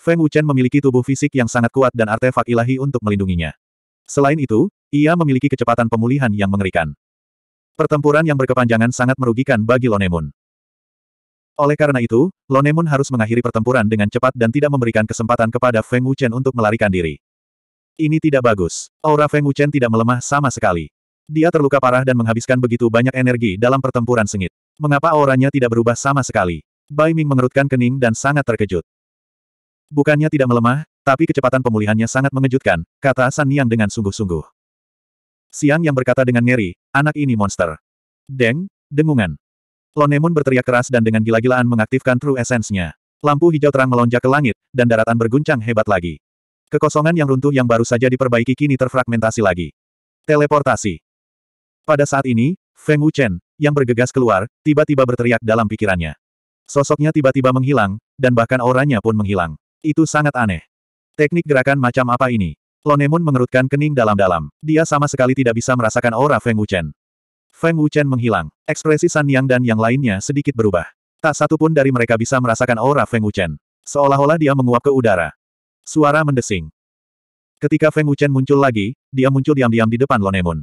Feng Wuchen memiliki tubuh fisik yang sangat kuat dan artefak ilahi untuk melindunginya. Selain itu, ia memiliki kecepatan pemulihan yang mengerikan. Pertempuran yang berkepanjangan sangat merugikan bagi Lonemun. Oleh karena itu, Lonemun harus mengakhiri pertempuran dengan cepat dan tidak memberikan kesempatan kepada Feng Wuchen untuk melarikan diri. Ini tidak bagus. Aura Feng Wuchen tidak melemah sama sekali. Dia terluka parah dan menghabiskan begitu banyak energi dalam pertempuran sengit. Mengapa auranya tidak berubah sama sekali? Bai Ming mengerutkan kening dan sangat terkejut. Bukannya tidak melemah, tapi kecepatan pemulihannya sangat mengejutkan, kata San Niang dengan sungguh-sungguh. Siang yang berkata dengan ngeri, anak ini monster. Deng, dengungan. Lonemun berteriak keras dan dengan gila-gilaan mengaktifkan true essence-nya. Lampu hijau terang melonjak ke langit, dan daratan berguncang hebat lagi. Kekosongan yang runtuh yang baru saja diperbaiki kini terfragmentasi lagi. Teleportasi. Pada saat ini, Feng Wuchen, yang bergegas keluar, tiba-tiba berteriak dalam pikirannya. Sosoknya tiba-tiba menghilang, dan bahkan auranya pun menghilang. Itu sangat aneh. Teknik gerakan macam apa ini? Lonemun mengerutkan kening dalam-dalam. Dia sama sekali tidak bisa merasakan aura Feng Wuchen. Feng Wuchen menghilang. Ekspresi San Yang dan yang lainnya sedikit berubah. Tak satu pun dari mereka bisa merasakan aura Feng Wuchen. Seolah-olah dia menguap ke udara. Suara mendesing. Ketika Feng Wuchen muncul lagi, dia muncul diam-diam di depan Lonemun.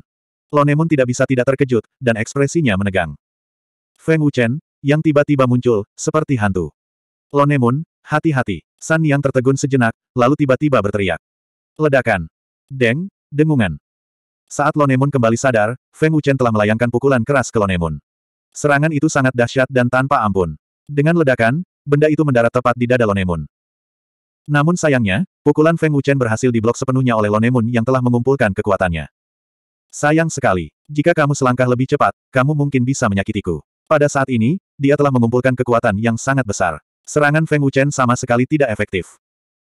Lonemun tidak bisa tidak terkejut, dan ekspresinya menegang. Feng Wuchen, yang tiba-tiba muncul, seperti hantu. Lonemun, Hati-hati. San Yang tertegun sejenak, lalu tiba-tiba berteriak. Ledakan. Deng, dengungan. Saat Lonemun kembali sadar, Feng Wuchen telah melayangkan pukulan keras ke Lonemun. Serangan itu sangat dahsyat dan tanpa ampun. Dengan ledakan, benda itu mendarat tepat di dada Lonemun. Namun sayangnya, pukulan Feng Wuchen berhasil diblok sepenuhnya oleh Lonemun yang telah mengumpulkan kekuatannya. Sayang sekali, jika kamu selangkah lebih cepat, kamu mungkin bisa menyakitiku. Pada saat ini, dia telah mengumpulkan kekuatan yang sangat besar. Serangan Feng Wuchen sama sekali tidak efektif.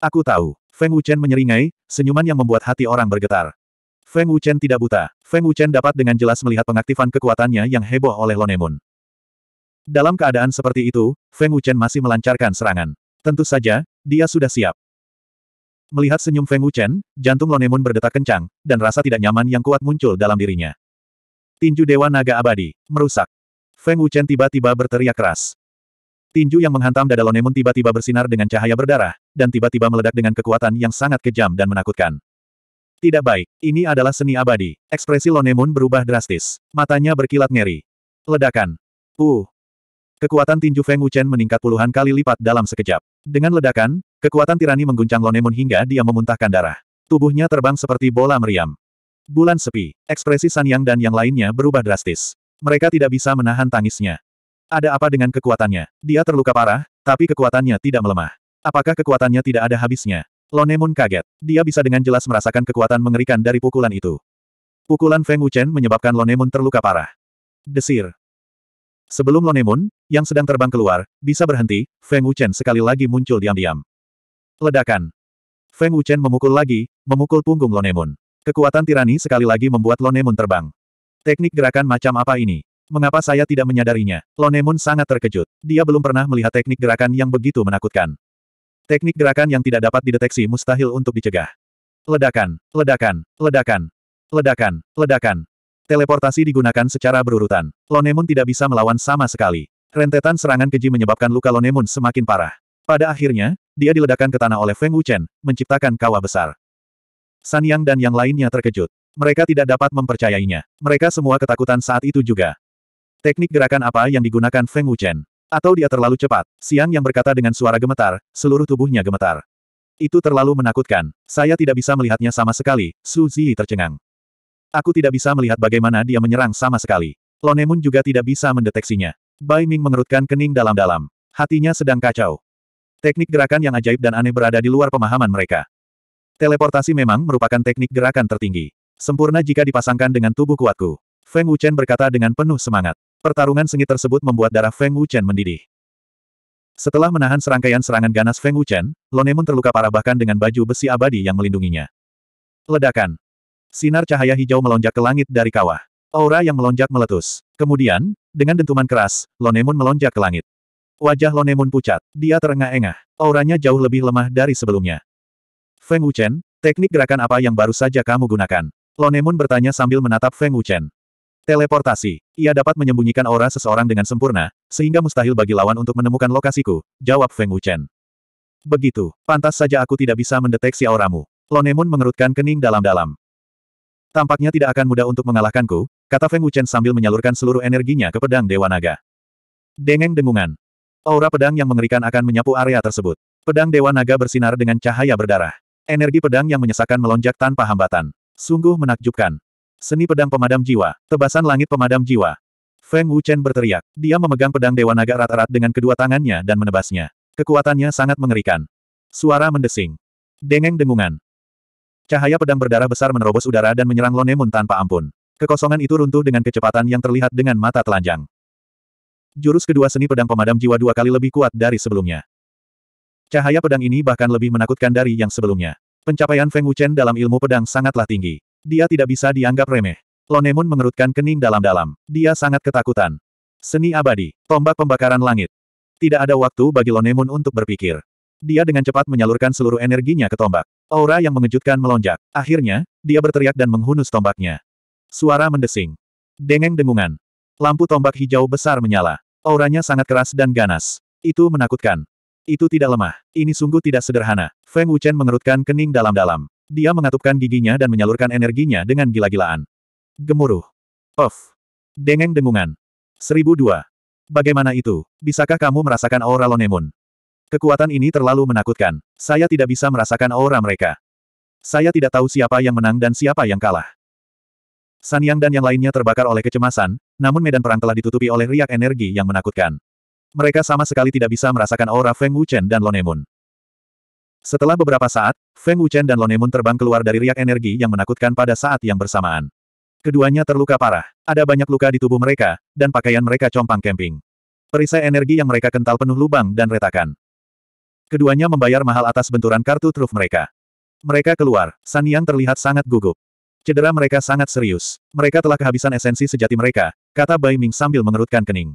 Aku tahu. Feng Wuchen menyeringai, senyuman yang membuat hati orang bergetar. Feng Wuchen tidak buta. Feng Wuchen dapat dengan jelas melihat pengaktifan kekuatannya yang heboh oleh Lonemun. Dalam keadaan seperti itu, Feng Wuchen masih melancarkan serangan. Tentu saja, dia sudah siap. Melihat senyum Feng Wuchen, jantung Lonemun berdetak kencang, dan rasa tidak nyaman yang kuat muncul dalam dirinya. Tinju Dewa Naga Abadi, merusak. Feng Wuchen tiba-tiba berteriak keras. Tinju yang menghantam dada Lonemon tiba-tiba bersinar dengan cahaya berdarah, dan tiba-tiba meledak dengan kekuatan yang sangat kejam dan menakutkan. Tidak baik, ini adalah seni abadi. Ekspresi Lonemon berubah drastis. Matanya berkilat ngeri. Ledakan. Uh. Kekuatan tinju Feng Wuchen meningkat puluhan kali lipat dalam sekejap. Dengan ledakan, kekuatan tirani mengguncang Lonemon hingga dia memuntahkan darah. Tubuhnya terbang seperti bola meriam. Bulan sepi, ekspresi San Yang dan yang lainnya berubah drastis. Mereka tidak bisa menahan tangisnya. Ada apa dengan kekuatannya? Dia terluka parah, tapi kekuatannya tidak melemah. Apakah kekuatannya tidak ada habisnya? Lonemun kaget. Dia bisa dengan jelas merasakan kekuatan mengerikan dari pukulan itu. Pukulan Feng Wuchen menyebabkan Lonemun terluka parah. Desir. Sebelum Lonemun, yang sedang terbang keluar, bisa berhenti, Feng Wuchen sekali lagi muncul diam-diam. Ledakan. Feng Wuchen memukul lagi, memukul punggung Lonemun. Kekuatan tirani sekali lagi membuat Lonemun terbang. Teknik gerakan macam apa ini? Mengapa saya tidak menyadarinya? Lonemun sangat terkejut. Dia belum pernah melihat teknik gerakan yang begitu menakutkan. Teknik gerakan yang tidak dapat dideteksi mustahil untuk dicegah. Ledakan, ledakan, ledakan, ledakan, ledakan. Teleportasi digunakan secara berurutan. Lonemun tidak bisa melawan sama sekali. Rentetan serangan keji menyebabkan luka Lonemun semakin parah. Pada akhirnya, dia diledakkan ke tanah oleh Feng Wuchen, menciptakan kawah besar. San Yang dan yang lainnya terkejut. Mereka tidak dapat mempercayainya. Mereka semua ketakutan saat itu juga. Teknik gerakan apa yang digunakan Feng Wuchen? Atau dia terlalu cepat? Siang yang berkata dengan suara gemetar, seluruh tubuhnya gemetar. Itu terlalu menakutkan. Saya tidak bisa melihatnya sama sekali, Su Ziyi tercengang. Aku tidak bisa melihat bagaimana dia menyerang sama sekali. Lonemun juga tidak bisa mendeteksinya. Bai Ming mengerutkan kening dalam-dalam. Hatinya sedang kacau. Teknik gerakan yang ajaib dan aneh berada di luar pemahaman mereka. Teleportasi memang merupakan teknik gerakan tertinggi. Sempurna jika dipasangkan dengan tubuh kuatku. Feng Wuchen berkata dengan penuh semangat. Pertarungan sengit tersebut membuat darah Feng Wuchen mendidih. Setelah menahan serangkaian serangan ganas Feng Wuchen, Lonemun terluka parah bahkan dengan baju besi abadi yang melindunginya. Ledakan. Sinar cahaya hijau melonjak ke langit dari kawah. Aura yang melonjak meletus. Kemudian, dengan dentuman keras, Lonemun melonjak ke langit. Wajah Lonemun pucat. Dia terengah-engah. Auranya jauh lebih lemah dari sebelumnya. Feng Wuchen, teknik gerakan apa yang baru saja kamu gunakan? Lonemun bertanya sambil menatap Feng Wuchen. Teleportasi. Ia dapat menyembunyikan aura seseorang dengan sempurna, sehingga mustahil bagi lawan untuk menemukan lokasiku, jawab Feng Wuchen. Begitu, pantas saja aku tidak bisa mendeteksi auramu. Lonemun mengerutkan kening dalam-dalam. Tampaknya tidak akan mudah untuk mengalahkanku, kata Feng Wuchen sambil menyalurkan seluruh energinya ke pedang Dewa Naga. Dengeng dengungan. Aura pedang yang mengerikan akan menyapu area tersebut. Pedang Dewa Naga bersinar dengan cahaya berdarah. Energi pedang yang menyesakan melonjak tanpa hambatan. Sungguh menakjubkan. Seni pedang pemadam jiwa, tebasan langit pemadam jiwa. Feng Wuchen berteriak. Dia memegang pedang Dewa Naga erat-erat dengan kedua tangannya dan menebasnya. Kekuatannya sangat mengerikan. Suara mendesing. Dengeng dengungan. Cahaya pedang berdarah besar menerobos udara dan menyerang Lonemun tanpa ampun. Kekosongan itu runtuh dengan kecepatan yang terlihat dengan mata telanjang. Jurus kedua seni pedang pemadam jiwa dua kali lebih kuat dari sebelumnya. Cahaya pedang ini bahkan lebih menakutkan dari yang sebelumnya. Pencapaian Feng Wuchen dalam ilmu pedang sangatlah tinggi. Dia tidak bisa dianggap remeh. Lonemon mengerutkan kening dalam-dalam. Dia sangat ketakutan. Seni abadi. Tombak pembakaran langit. Tidak ada waktu bagi Lonemon untuk berpikir. Dia dengan cepat menyalurkan seluruh energinya ke tombak. Aura yang mengejutkan melonjak. Akhirnya, dia berteriak dan menghunus tombaknya. Suara mendesing. Dengeng dengungan. Lampu tombak hijau besar menyala. Auranya sangat keras dan ganas. Itu menakutkan. Itu tidak lemah. Ini sungguh tidak sederhana. Feng Wuchen mengerutkan kening dalam-dalam. Dia mengatupkan giginya dan menyalurkan energinya dengan gila-gilaan. Gemuruh. Puff. Dengeng dengungan. dua. Bagaimana itu? Bisakah kamu merasakan aura Lonemun? Kekuatan ini terlalu menakutkan. Saya tidak bisa merasakan aura mereka. Saya tidak tahu siapa yang menang dan siapa yang kalah. San Yang dan yang lainnya terbakar oleh kecemasan, namun medan perang telah ditutupi oleh riak energi yang menakutkan. Mereka sama sekali tidak bisa merasakan aura Feng Wuchen dan Lonemun. Setelah beberapa saat, Feng Wuchen dan Lonemun terbang keluar dari riak energi yang menakutkan pada saat yang bersamaan. Keduanya terluka parah. Ada banyak luka di tubuh mereka, dan pakaian mereka compang camping. Perisai energi yang mereka kental penuh lubang dan retakan. Keduanya membayar mahal atas benturan kartu truf mereka. Mereka keluar, San Yang terlihat sangat gugup. Cedera mereka sangat serius. Mereka telah kehabisan esensi sejati mereka, kata Bai Ming sambil mengerutkan kening.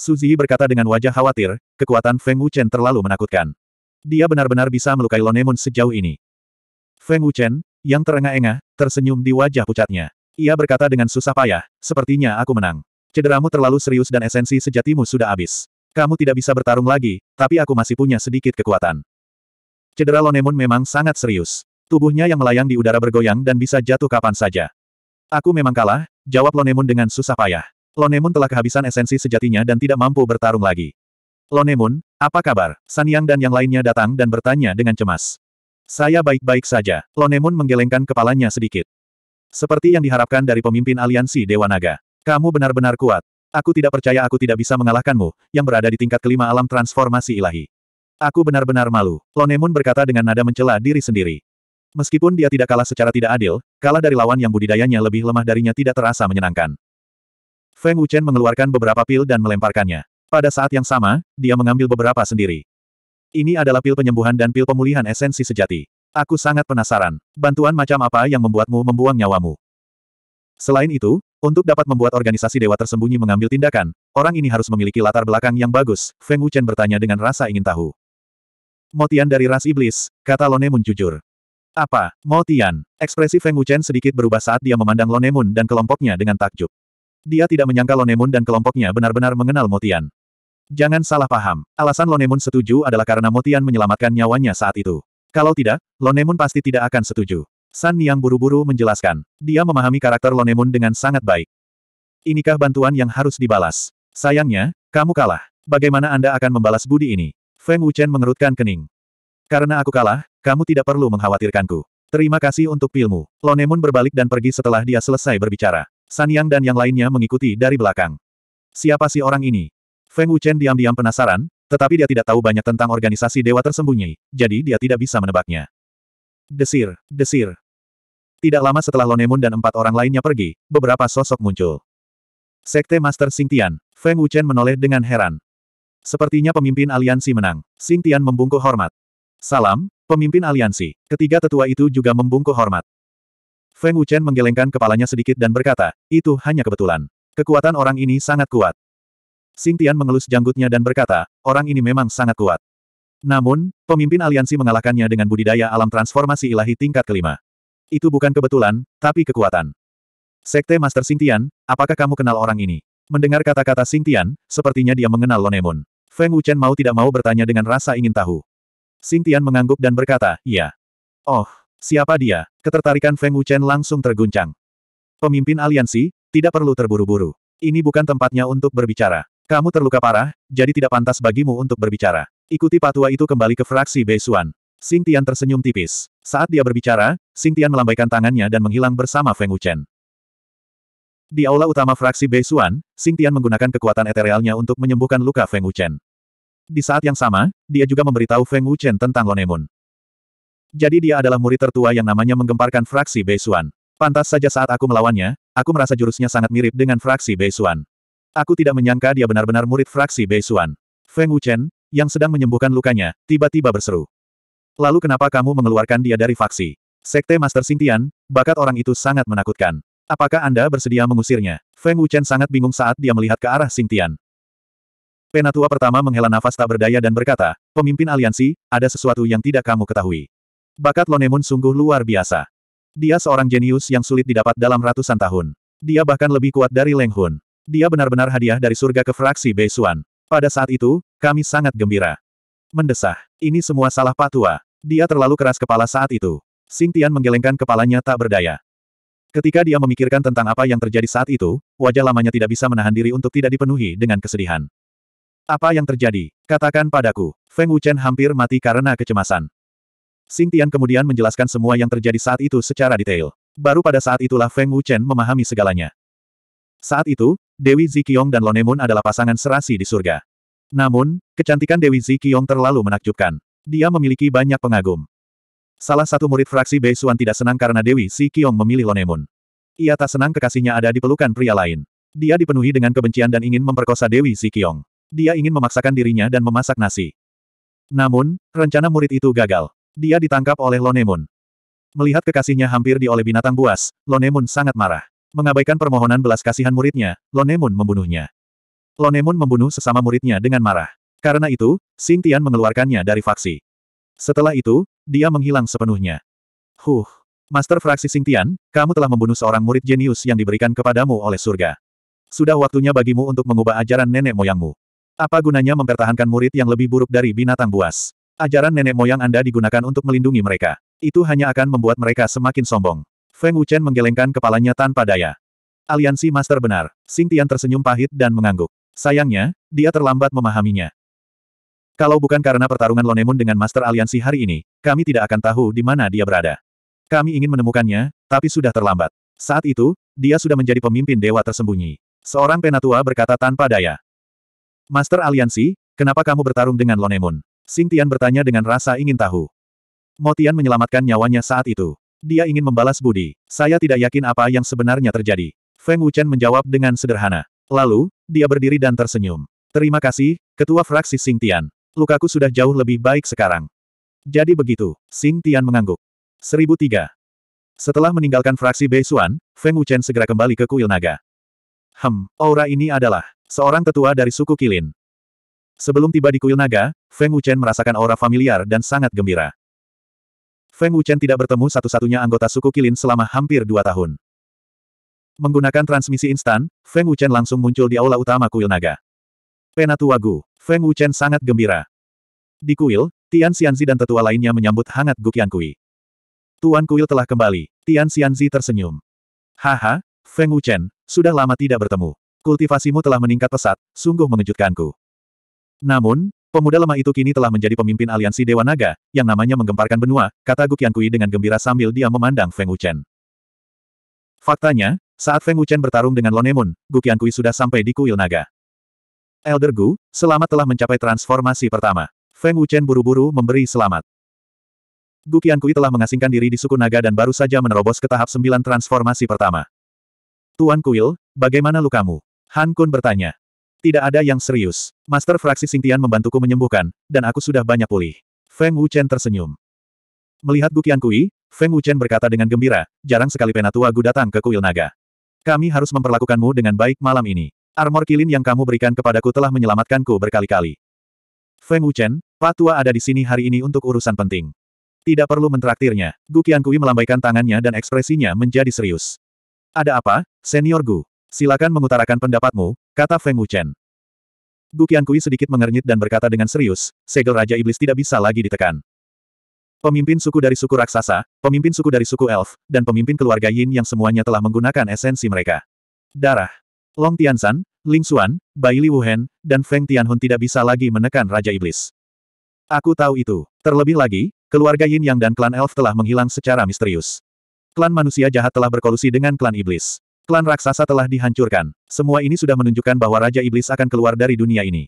Suzi berkata dengan wajah khawatir, kekuatan Feng Wuchen terlalu menakutkan. Dia benar-benar bisa melukai Lonemun sejauh ini. Feng Wuchen, yang terengah-engah, tersenyum di wajah pucatnya. Ia berkata dengan susah payah, sepertinya aku menang. Cederamu terlalu serius dan esensi sejatimu sudah habis. Kamu tidak bisa bertarung lagi, tapi aku masih punya sedikit kekuatan. Cedera Lonemun memang sangat serius. Tubuhnya yang melayang di udara bergoyang dan bisa jatuh kapan saja. Aku memang kalah, jawab Lonemun dengan susah payah. Lonemun telah kehabisan esensi sejatinya dan tidak mampu bertarung lagi. Lonemun, apa kabar? San Yang dan yang lainnya datang dan bertanya dengan cemas. Saya baik-baik saja. Lonemun menggelengkan kepalanya sedikit. Seperti yang diharapkan dari pemimpin aliansi Dewa Naga. Kamu benar-benar kuat. Aku tidak percaya aku tidak bisa mengalahkanmu, yang berada di tingkat kelima alam transformasi ilahi. Aku benar-benar malu. Lonemun berkata dengan nada mencela diri sendiri. Meskipun dia tidak kalah secara tidak adil, kalah dari lawan yang budidayanya lebih lemah darinya tidak terasa menyenangkan. Feng Wuchen mengeluarkan beberapa pil dan melemparkannya. Pada saat yang sama, dia mengambil beberapa sendiri. Ini adalah pil penyembuhan dan pil pemulihan esensi sejati. Aku sangat penasaran. Bantuan macam apa yang membuatmu membuang nyawamu? Selain itu, untuk dapat membuat organisasi dewa tersembunyi mengambil tindakan, orang ini harus memiliki latar belakang yang bagus, Feng Wuchen bertanya dengan rasa ingin tahu. Motian dari ras iblis, kata Lonemun jujur. Apa, Motian? Ekspresi Feng Wuchen sedikit berubah saat dia memandang Lonemun dan kelompoknya dengan takjub. Dia tidak menyangka Lonemun dan kelompoknya benar-benar mengenal Motian. Jangan salah paham, alasan Lonemun setuju adalah karena Motian menyelamatkan nyawanya saat itu. Kalau tidak, Lonemun pasti tidak akan setuju. San Niang buru-buru menjelaskan. Dia memahami karakter Lonemun dengan sangat baik. Inikah bantuan yang harus dibalas? Sayangnya, kamu kalah. Bagaimana Anda akan membalas budi ini? Feng Wuchen mengerutkan kening. Karena aku kalah, kamu tidak perlu mengkhawatirkanku. Terima kasih untuk pilmu. Lonemun berbalik dan pergi setelah dia selesai berbicara. San Yang dan yang lainnya mengikuti dari belakang. Siapa sih orang ini? Feng Wuchen diam-diam penasaran, tetapi dia tidak tahu banyak tentang organisasi dewa tersembunyi, jadi dia tidak bisa menebaknya. Desir, desir. Tidak lama setelah Lonemun dan empat orang lainnya pergi, beberapa sosok muncul. Sekte Master Sing Tian, Feng Wuchen menoleh dengan heran. Sepertinya pemimpin aliansi menang, Sing Tian membungkuk hormat. Salam, pemimpin aliansi. Ketiga tetua itu juga membungkuk hormat. Feng Wuchen menggelengkan kepalanya sedikit dan berkata, itu hanya kebetulan. Kekuatan orang ini sangat kuat. Xing Tian mengelus janggutnya dan berkata, orang ini memang sangat kuat. Namun, pemimpin aliansi mengalahkannya dengan budidaya alam transformasi ilahi tingkat kelima. Itu bukan kebetulan, tapi kekuatan. Sekte Master Xing Tian, apakah kamu kenal orang ini? Mendengar kata-kata Xing Tian, sepertinya dia mengenal Lonemun. Feng Wuchen mau tidak mau bertanya dengan rasa ingin tahu. Xing Tian mengangguk dan berkata, iya. Oh, siapa dia? Ketertarikan Feng Wuchen langsung terguncang. Pemimpin aliansi, tidak perlu terburu-buru. Ini bukan tempatnya untuk berbicara. Kamu terluka parah, jadi tidak pantas bagimu untuk berbicara. Ikuti patua itu kembali ke fraksi Beisuan. Sing Tian tersenyum tipis. Saat dia berbicara, Sing Tian melambaikan tangannya dan menghilang bersama Feng Wuchen. Di aula utama fraksi Beisuan, Sing Tian menggunakan kekuatan eterealnya untuk menyembuhkan luka Feng Wuchen. Di saat yang sama, dia juga memberitahu Feng Wuchen tentang Lonemun. Jadi dia adalah murid tertua yang namanya menggemparkan fraksi Beisuan. Pantas saja saat aku melawannya, aku merasa jurusnya sangat mirip dengan fraksi Beisuan. Aku tidak menyangka dia benar-benar murid fraksi Bei Beisuan. Feng Wuchen, yang sedang menyembuhkan lukanya, tiba-tiba berseru. Lalu kenapa kamu mengeluarkan dia dari faksi? Sekte Master Sintian, bakat orang itu sangat menakutkan. Apakah Anda bersedia mengusirnya? Feng Wuchen sangat bingung saat dia melihat ke arah Sintian. Penatua pertama menghela nafas tak berdaya dan berkata, pemimpin aliansi, ada sesuatu yang tidak kamu ketahui. Bakat Lonemun sungguh luar biasa. Dia seorang jenius yang sulit didapat dalam ratusan tahun. Dia bahkan lebih kuat dari Leng Hun. Dia benar-benar hadiah dari surga ke fraksi Beisuan. Pada saat itu, kami sangat gembira. Mendesah. Ini semua salah Patua. Dia terlalu keras kepala saat itu. Sing Tian menggelengkan kepalanya tak berdaya. Ketika dia memikirkan tentang apa yang terjadi saat itu, wajah lamanya tidak bisa menahan diri untuk tidak dipenuhi dengan kesedihan. Apa yang terjadi? Katakan padaku. Feng Wuchen hampir mati karena kecemasan. Sing Tian kemudian menjelaskan semua yang terjadi saat itu secara detail. Baru pada saat itulah Feng Wuchen memahami segalanya. Saat itu, Dewi Zikiong dan Lonemun adalah pasangan serasi di surga. Namun, kecantikan Dewi Zikiong terlalu menakjubkan. Dia memiliki banyak pengagum. Salah satu murid fraksi Suan tidak senang karena Dewi Zikiong memilih Lonemun. Ia tak senang kekasihnya ada di pelukan pria lain. Dia dipenuhi dengan kebencian dan ingin memperkosa Dewi Zikiong. Dia ingin memaksakan dirinya dan memasak nasi. Namun, rencana murid itu gagal. Dia ditangkap oleh Lonemun. Melihat kekasihnya hampir dioleh binatang buas, Lonemun sangat marah. Mengabaikan permohonan belas kasihan muridnya, Lonemun membunuhnya. Lonemun membunuh sesama muridnya dengan marah. Karena itu, Xing Tian mengeluarkannya dari faksi. Setelah itu, dia menghilang sepenuhnya. Huh, Master Fraksi Xing Tian, kamu telah membunuh seorang murid jenius yang diberikan kepadamu oleh surga. Sudah waktunya bagimu untuk mengubah ajaran nenek moyangmu. Apa gunanya mempertahankan murid yang lebih buruk dari binatang buas? Ajaran nenek moyang Anda digunakan untuk melindungi mereka. Itu hanya akan membuat mereka semakin sombong. Feng Wuchen menggelengkan kepalanya tanpa daya. Aliansi Master benar. Xing Tian tersenyum pahit dan mengangguk. Sayangnya, dia terlambat memahaminya. Kalau bukan karena pertarungan Lonemun dengan Master Aliansi hari ini, kami tidak akan tahu di mana dia berada. Kami ingin menemukannya, tapi sudah terlambat. Saat itu, dia sudah menjadi pemimpin dewa tersembunyi. Seorang penatua berkata tanpa daya. Master Aliansi, kenapa kamu bertarung dengan Lonemun? Xing Tian bertanya dengan rasa ingin tahu. Motian menyelamatkan nyawanya saat itu. Dia ingin membalas budi. Saya tidak yakin apa yang sebenarnya terjadi. Feng Wuchen menjawab dengan sederhana. Lalu, dia berdiri dan tersenyum. Terima kasih, Ketua Fraksi Sing Tian. Lukaku sudah jauh lebih baik sekarang. Jadi begitu, Sing Tian mengangguk. 1003. Setelah meninggalkan fraksi Bei Xuan, Feng Wuchen segera kembali ke kuil naga. Hem, aura ini adalah seorang tetua dari suku Kilin. Sebelum tiba di kuil naga, Feng Wuchen merasakan aura familiar dan sangat gembira. Feng Wuchen tidak bertemu satu-satunya anggota suku Kilin selama hampir dua tahun. Menggunakan transmisi instan, Feng Wuchen langsung muncul di aula utama kuil naga. Penatua Gu, Feng Wuchen sangat gembira. Di kuil, Tian Xianzi dan tetua lainnya menyambut hangat Gu Qiankui. Tuan kuil telah kembali, Tian Xianzi tersenyum. Haha, Feng Wuchen, sudah lama tidak bertemu. Kultivasimu telah meningkat pesat, sungguh mengejutkanku. Namun, Pemuda lemah itu kini telah menjadi pemimpin aliansi Dewa Naga, yang namanya menggemparkan benua, kata Gukian Kui dengan gembira sambil dia memandang Feng Wuchen. Faktanya, saat Feng Wuchen bertarung dengan Lonemun, Gukian Kui sudah sampai di kuil naga. Elder Gu, selamat telah mencapai transformasi pertama. Feng Wuchen buru-buru memberi selamat. Gukian Kui telah mengasingkan diri di suku naga dan baru saja menerobos ke tahap sembilan transformasi pertama. Tuan Kuil, bagaimana lukamu? Han Kun bertanya. Tidak ada yang serius. Master Fraksi Singtian membantuku menyembuhkan, dan aku sudah banyak pulih. Feng Wuchen tersenyum. Melihat Gukian Kui, Feng Wuchen berkata dengan gembira, jarang sekali penatua Gu datang ke kuil naga. Kami harus memperlakukanmu dengan baik malam ini. Armor kilin yang kamu berikan kepadaku telah menyelamatkanku berkali-kali. Feng Wuchen, patua ada di sini hari ini untuk urusan penting. Tidak perlu mentraktirnya. Gu Kui melambaikan tangannya dan ekspresinya menjadi serius. Ada apa, senior Gu? Silakan mengutarakan pendapatmu, Kata Feng Wuchen. Gu Qiankui sedikit mengernyit dan berkata dengan serius, segel Raja Iblis tidak bisa lagi ditekan. Pemimpin suku dari suku raksasa, pemimpin suku dari suku elf, dan pemimpin keluarga Yin yang semuanya telah menggunakan esensi mereka. Darah. Long Tianshan, Ling Xuan, Bai Li Wuhan, dan Feng Tianhun tidak bisa lagi menekan Raja Iblis. Aku tahu itu. Terlebih lagi, keluarga Yin Yang dan klan elf telah menghilang secara misterius. Klan manusia jahat telah berkolusi dengan klan iblis. Klan raksasa telah dihancurkan. Semua ini sudah menunjukkan bahwa Raja Iblis akan keluar dari dunia ini.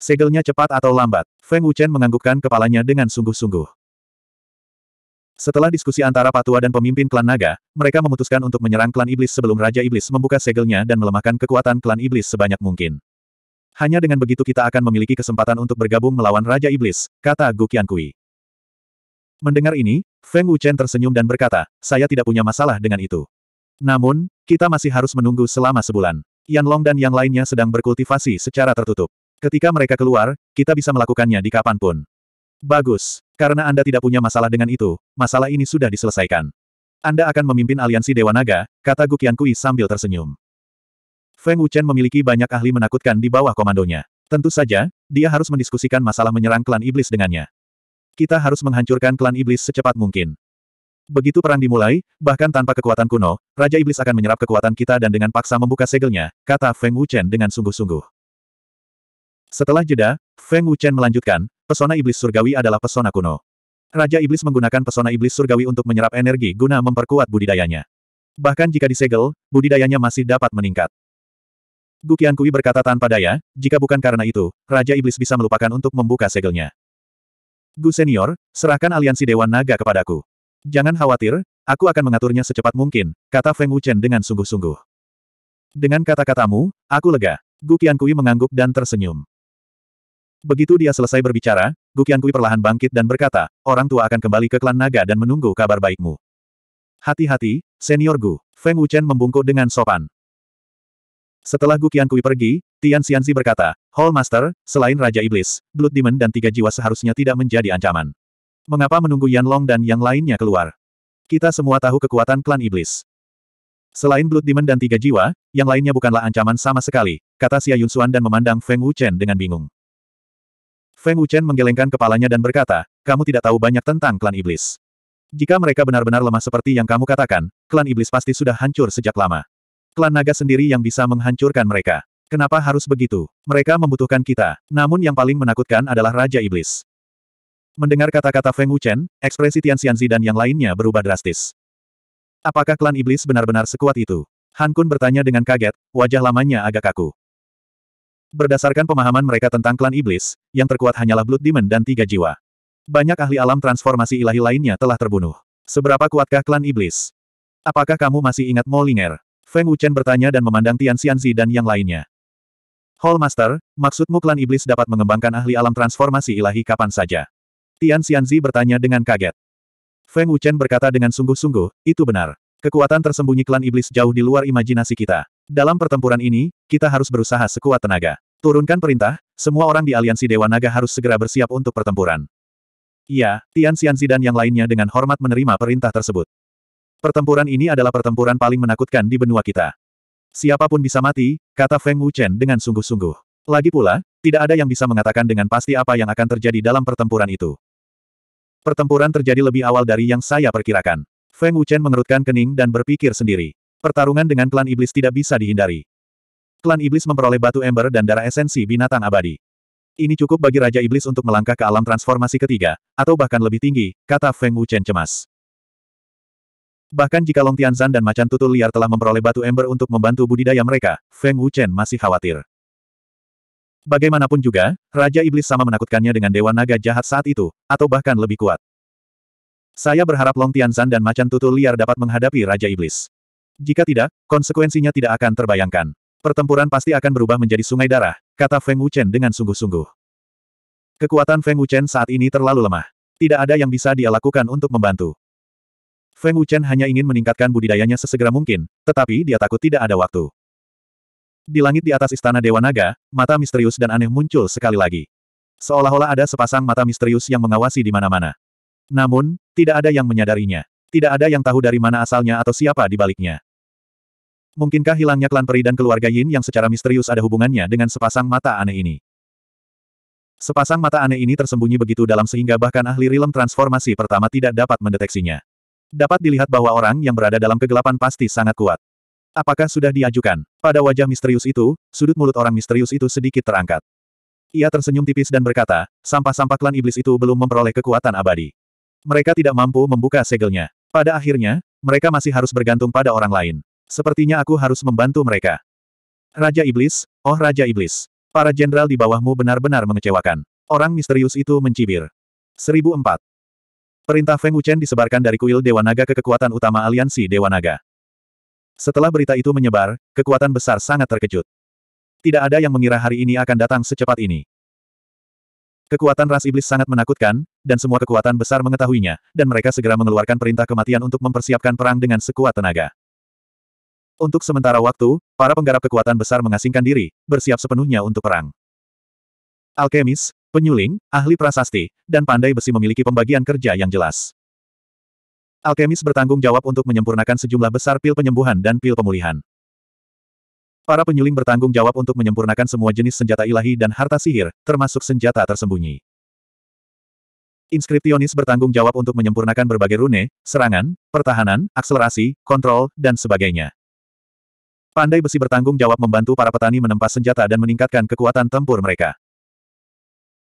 Segelnya cepat atau lambat, Feng Wuchen menganggukkan kepalanya dengan sungguh-sungguh. Setelah diskusi antara Patua dan pemimpin klan naga, mereka memutuskan untuk menyerang klan iblis sebelum Raja Iblis membuka segelnya dan melemahkan kekuatan klan iblis sebanyak mungkin. Hanya dengan begitu kita akan memiliki kesempatan untuk bergabung melawan Raja Iblis, kata Gu Qiankui. Mendengar ini, Feng Wuchen tersenyum dan berkata, saya tidak punya masalah dengan itu. Namun, kita masih harus menunggu selama sebulan. Yan Long dan yang lainnya sedang berkultivasi secara tertutup. Ketika mereka keluar, kita bisa melakukannya di kapanpun. Bagus, karena Anda tidak punya masalah dengan itu, masalah ini sudah diselesaikan. Anda akan memimpin aliansi Dewa Naga, kata Gukian Kui sambil tersenyum. Feng Wuchen memiliki banyak ahli menakutkan di bawah komandonya. Tentu saja, dia harus mendiskusikan masalah menyerang klan iblis dengannya. Kita harus menghancurkan klan iblis secepat mungkin. Begitu perang dimulai, bahkan tanpa kekuatan kuno, Raja Iblis akan menyerap kekuatan kita dan dengan paksa membuka segelnya, kata Feng Wuchen dengan sungguh-sungguh. Setelah jeda, Feng Wuchen melanjutkan, pesona iblis surgawi adalah pesona kuno. Raja Iblis menggunakan pesona iblis surgawi untuk menyerap energi guna memperkuat budidayanya. Bahkan jika disegel, budidayanya masih dapat meningkat. Gukian Kui berkata tanpa daya, jika bukan karena itu, Raja Iblis bisa melupakan untuk membuka segelnya. Gu Senior, serahkan aliansi Dewan Naga kepadaku. Jangan khawatir, aku akan mengaturnya secepat mungkin, kata Feng Wuchen dengan sungguh-sungguh. Dengan kata-katamu, aku lega. Gu Qiankui mengangguk dan tersenyum. Begitu dia selesai berbicara, Gu Qiankui perlahan bangkit dan berkata, orang tua akan kembali ke klan naga dan menunggu kabar baikmu. Hati-hati, senior Gu. Feng Wuchen membungkuk dengan sopan. Setelah Gu Qiankui pergi, Tian Xianzi berkata, Hall Master, selain Raja Iblis, Blood Demon dan Tiga Jiwa seharusnya tidak menjadi ancaman. Mengapa menunggu Yan Long dan yang lainnya keluar? Kita semua tahu kekuatan klan iblis. Selain Blood Demon dan tiga jiwa, yang lainnya bukanlah ancaman sama sekali, kata Xia Yunsuan dan memandang Feng Wuchen dengan bingung. Feng Wuchen menggelengkan kepalanya dan berkata, kamu tidak tahu banyak tentang klan iblis. Jika mereka benar-benar lemah seperti yang kamu katakan, klan iblis pasti sudah hancur sejak lama. Klan naga sendiri yang bisa menghancurkan mereka. Kenapa harus begitu? Mereka membutuhkan kita. Namun yang paling menakutkan adalah Raja Iblis. Mendengar kata-kata Feng Wuchen, ekspresi Tian Xianzi dan yang lainnya berubah drastis. Apakah klan iblis benar-benar sekuat itu? Han Kun bertanya dengan kaget, wajah lamanya agak kaku. Berdasarkan pemahaman mereka tentang klan iblis, yang terkuat hanyalah Blood Demon dan tiga jiwa. Banyak ahli alam transformasi ilahi lainnya telah terbunuh. Seberapa kuatkah klan iblis? Apakah kamu masih ingat Molinger? Feng Wuchen bertanya dan memandang Tian Xianzi dan yang lainnya. Hall Master, maksudmu klan iblis dapat mengembangkan ahli alam transformasi ilahi kapan saja? Tian Xianzi bertanya dengan kaget. Feng Wuchen berkata dengan sungguh-sungguh, itu benar. Kekuatan tersembunyi klan iblis jauh di luar imajinasi kita. Dalam pertempuran ini, kita harus berusaha sekuat tenaga. Turunkan perintah, semua orang di aliansi Dewa Naga harus segera bersiap untuk pertempuran. Iya, Tian Xianzi dan yang lainnya dengan hormat menerima perintah tersebut. Pertempuran ini adalah pertempuran paling menakutkan di benua kita. Siapapun bisa mati, kata Feng Wuchen dengan sungguh-sungguh. Lagi pula, tidak ada yang bisa mengatakan dengan pasti apa yang akan terjadi dalam pertempuran itu. Pertempuran terjadi lebih awal dari yang saya perkirakan. Feng Wuchen mengerutkan kening dan berpikir sendiri. Pertarungan dengan klan iblis tidak bisa dihindari. Klan iblis memperoleh batu ember dan darah esensi binatang abadi. Ini cukup bagi Raja Iblis untuk melangkah ke alam transformasi ketiga, atau bahkan lebih tinggi, kata Feng Wuchen cemas. Bahkan jika Long Tianzan dan macan tutul liar telah memperoleh batu ember untuk membantu budidaya mereka, Feng Wuchen masih khawatir. Bagaimanapun juga, Raja Iblis sama menakutkannya dengan Dewa Naga jahat saat itu, atau bahkan lebih kuat. Saya berharap Long Tianzan dan Macan Tutul Liar dapat menghadapi Raja Iblis. Jika tidak, konsekuensinya tidak akan terbayangkan. Pertempuran pasti akan berubah menjadi sungai darah, kata Feng Wuchen dengan sungguh-sungguh. Kekuatan Feng Wuchen saat ini terlalu lemah. Tidak ada yang bisa dia lakukan untuk membantu. Feng Wuchen hanya ingin meningkatkan budidayanya sesegera mungkin, tetapi dia takut tidak ada waktu. Di langit di atas istana Dewa Naga, mata misterius dan aneh muncul sekali lagi. Seolah-olah ada sepasang mata misterius yang mengawasi di mana-mana. Namun, tidak ada yang menyadarinya. Tidak ada yang tahu dari mana asalnya atau siapa di baliknya. Mungkinkah hilangnya klan peri dan keluarga Yin yang secara misterius ada hubungannya dengan sepasang mata aneh ini? Sepasang mata aneh ini tersembunyi begitu dalam sehingga bahkan ahli rilem transformasi pertama tidak dapat mendeteksinya. Dapat dilihat bahwa orang yang berada dalam kegelapan pasti sangat kuat. Apakah sudah diajukan? Pada wajah misterius itu, sudut mulut orang misterius itu sedikit terangkat. Ia tersenyum tipis dan berkata, sampah-sampah klan iblis itu belum memperoleh kekuatan abadi. Mereka tidak mampu membuka segelnya. Pada akhirnya, mereka masih harus bergantung pada orang lain. Sepertinya aku harus membantu mereka. Raja Iblis, oh Raja Iblis. Para jenderal di bawahmu benar-benar mengecewakan. Orang misterius itu mencibir. 1004. Perintah Feng Wuchen disebarkan dari kuil Dewa Naga ke kekuatan utama aliansi Dewa Naga. Setelah berita itu menyebar, kekuatan besar sangat terkejut. Tidak ada yang mengira hari ini akan datang secepat ini. Kekuatan ras iblis sangat menakutkan, dan semua kekuatan besar mengetahuinya, dan mereka segera mengeluarkan perintah kematian untuk mempersiapkan perang dengan sekuat tenaga. Untuk sementara waktu, para penggarap kekuatan besar mengasingkan diri, bersiap sepenuhnya untuk perang. Alkemis, penyuling, ahli prasasti, dan pandai besi memiliki pembagian kerja yang jelas. Alkemis bertanggung jawab untuk menyempurnakan sejumlah besar pil penyembuhan dan pil pemulihan. Para penyuling bertanggung jawab untuk menyempurnakan semua jenis senjata ilahi dan harta sihir, termasuk senjata tersembunyi. Inskriptionis bertanggung jawab untuk menyempurnakan berbagai rune, serangan, pertahanan, akselerasi, kontrol, dan sebagainya. Pandai besi bertanggung jawab membantu para petani menempa senjata dan meningkatkan kekuatan tempur mereka.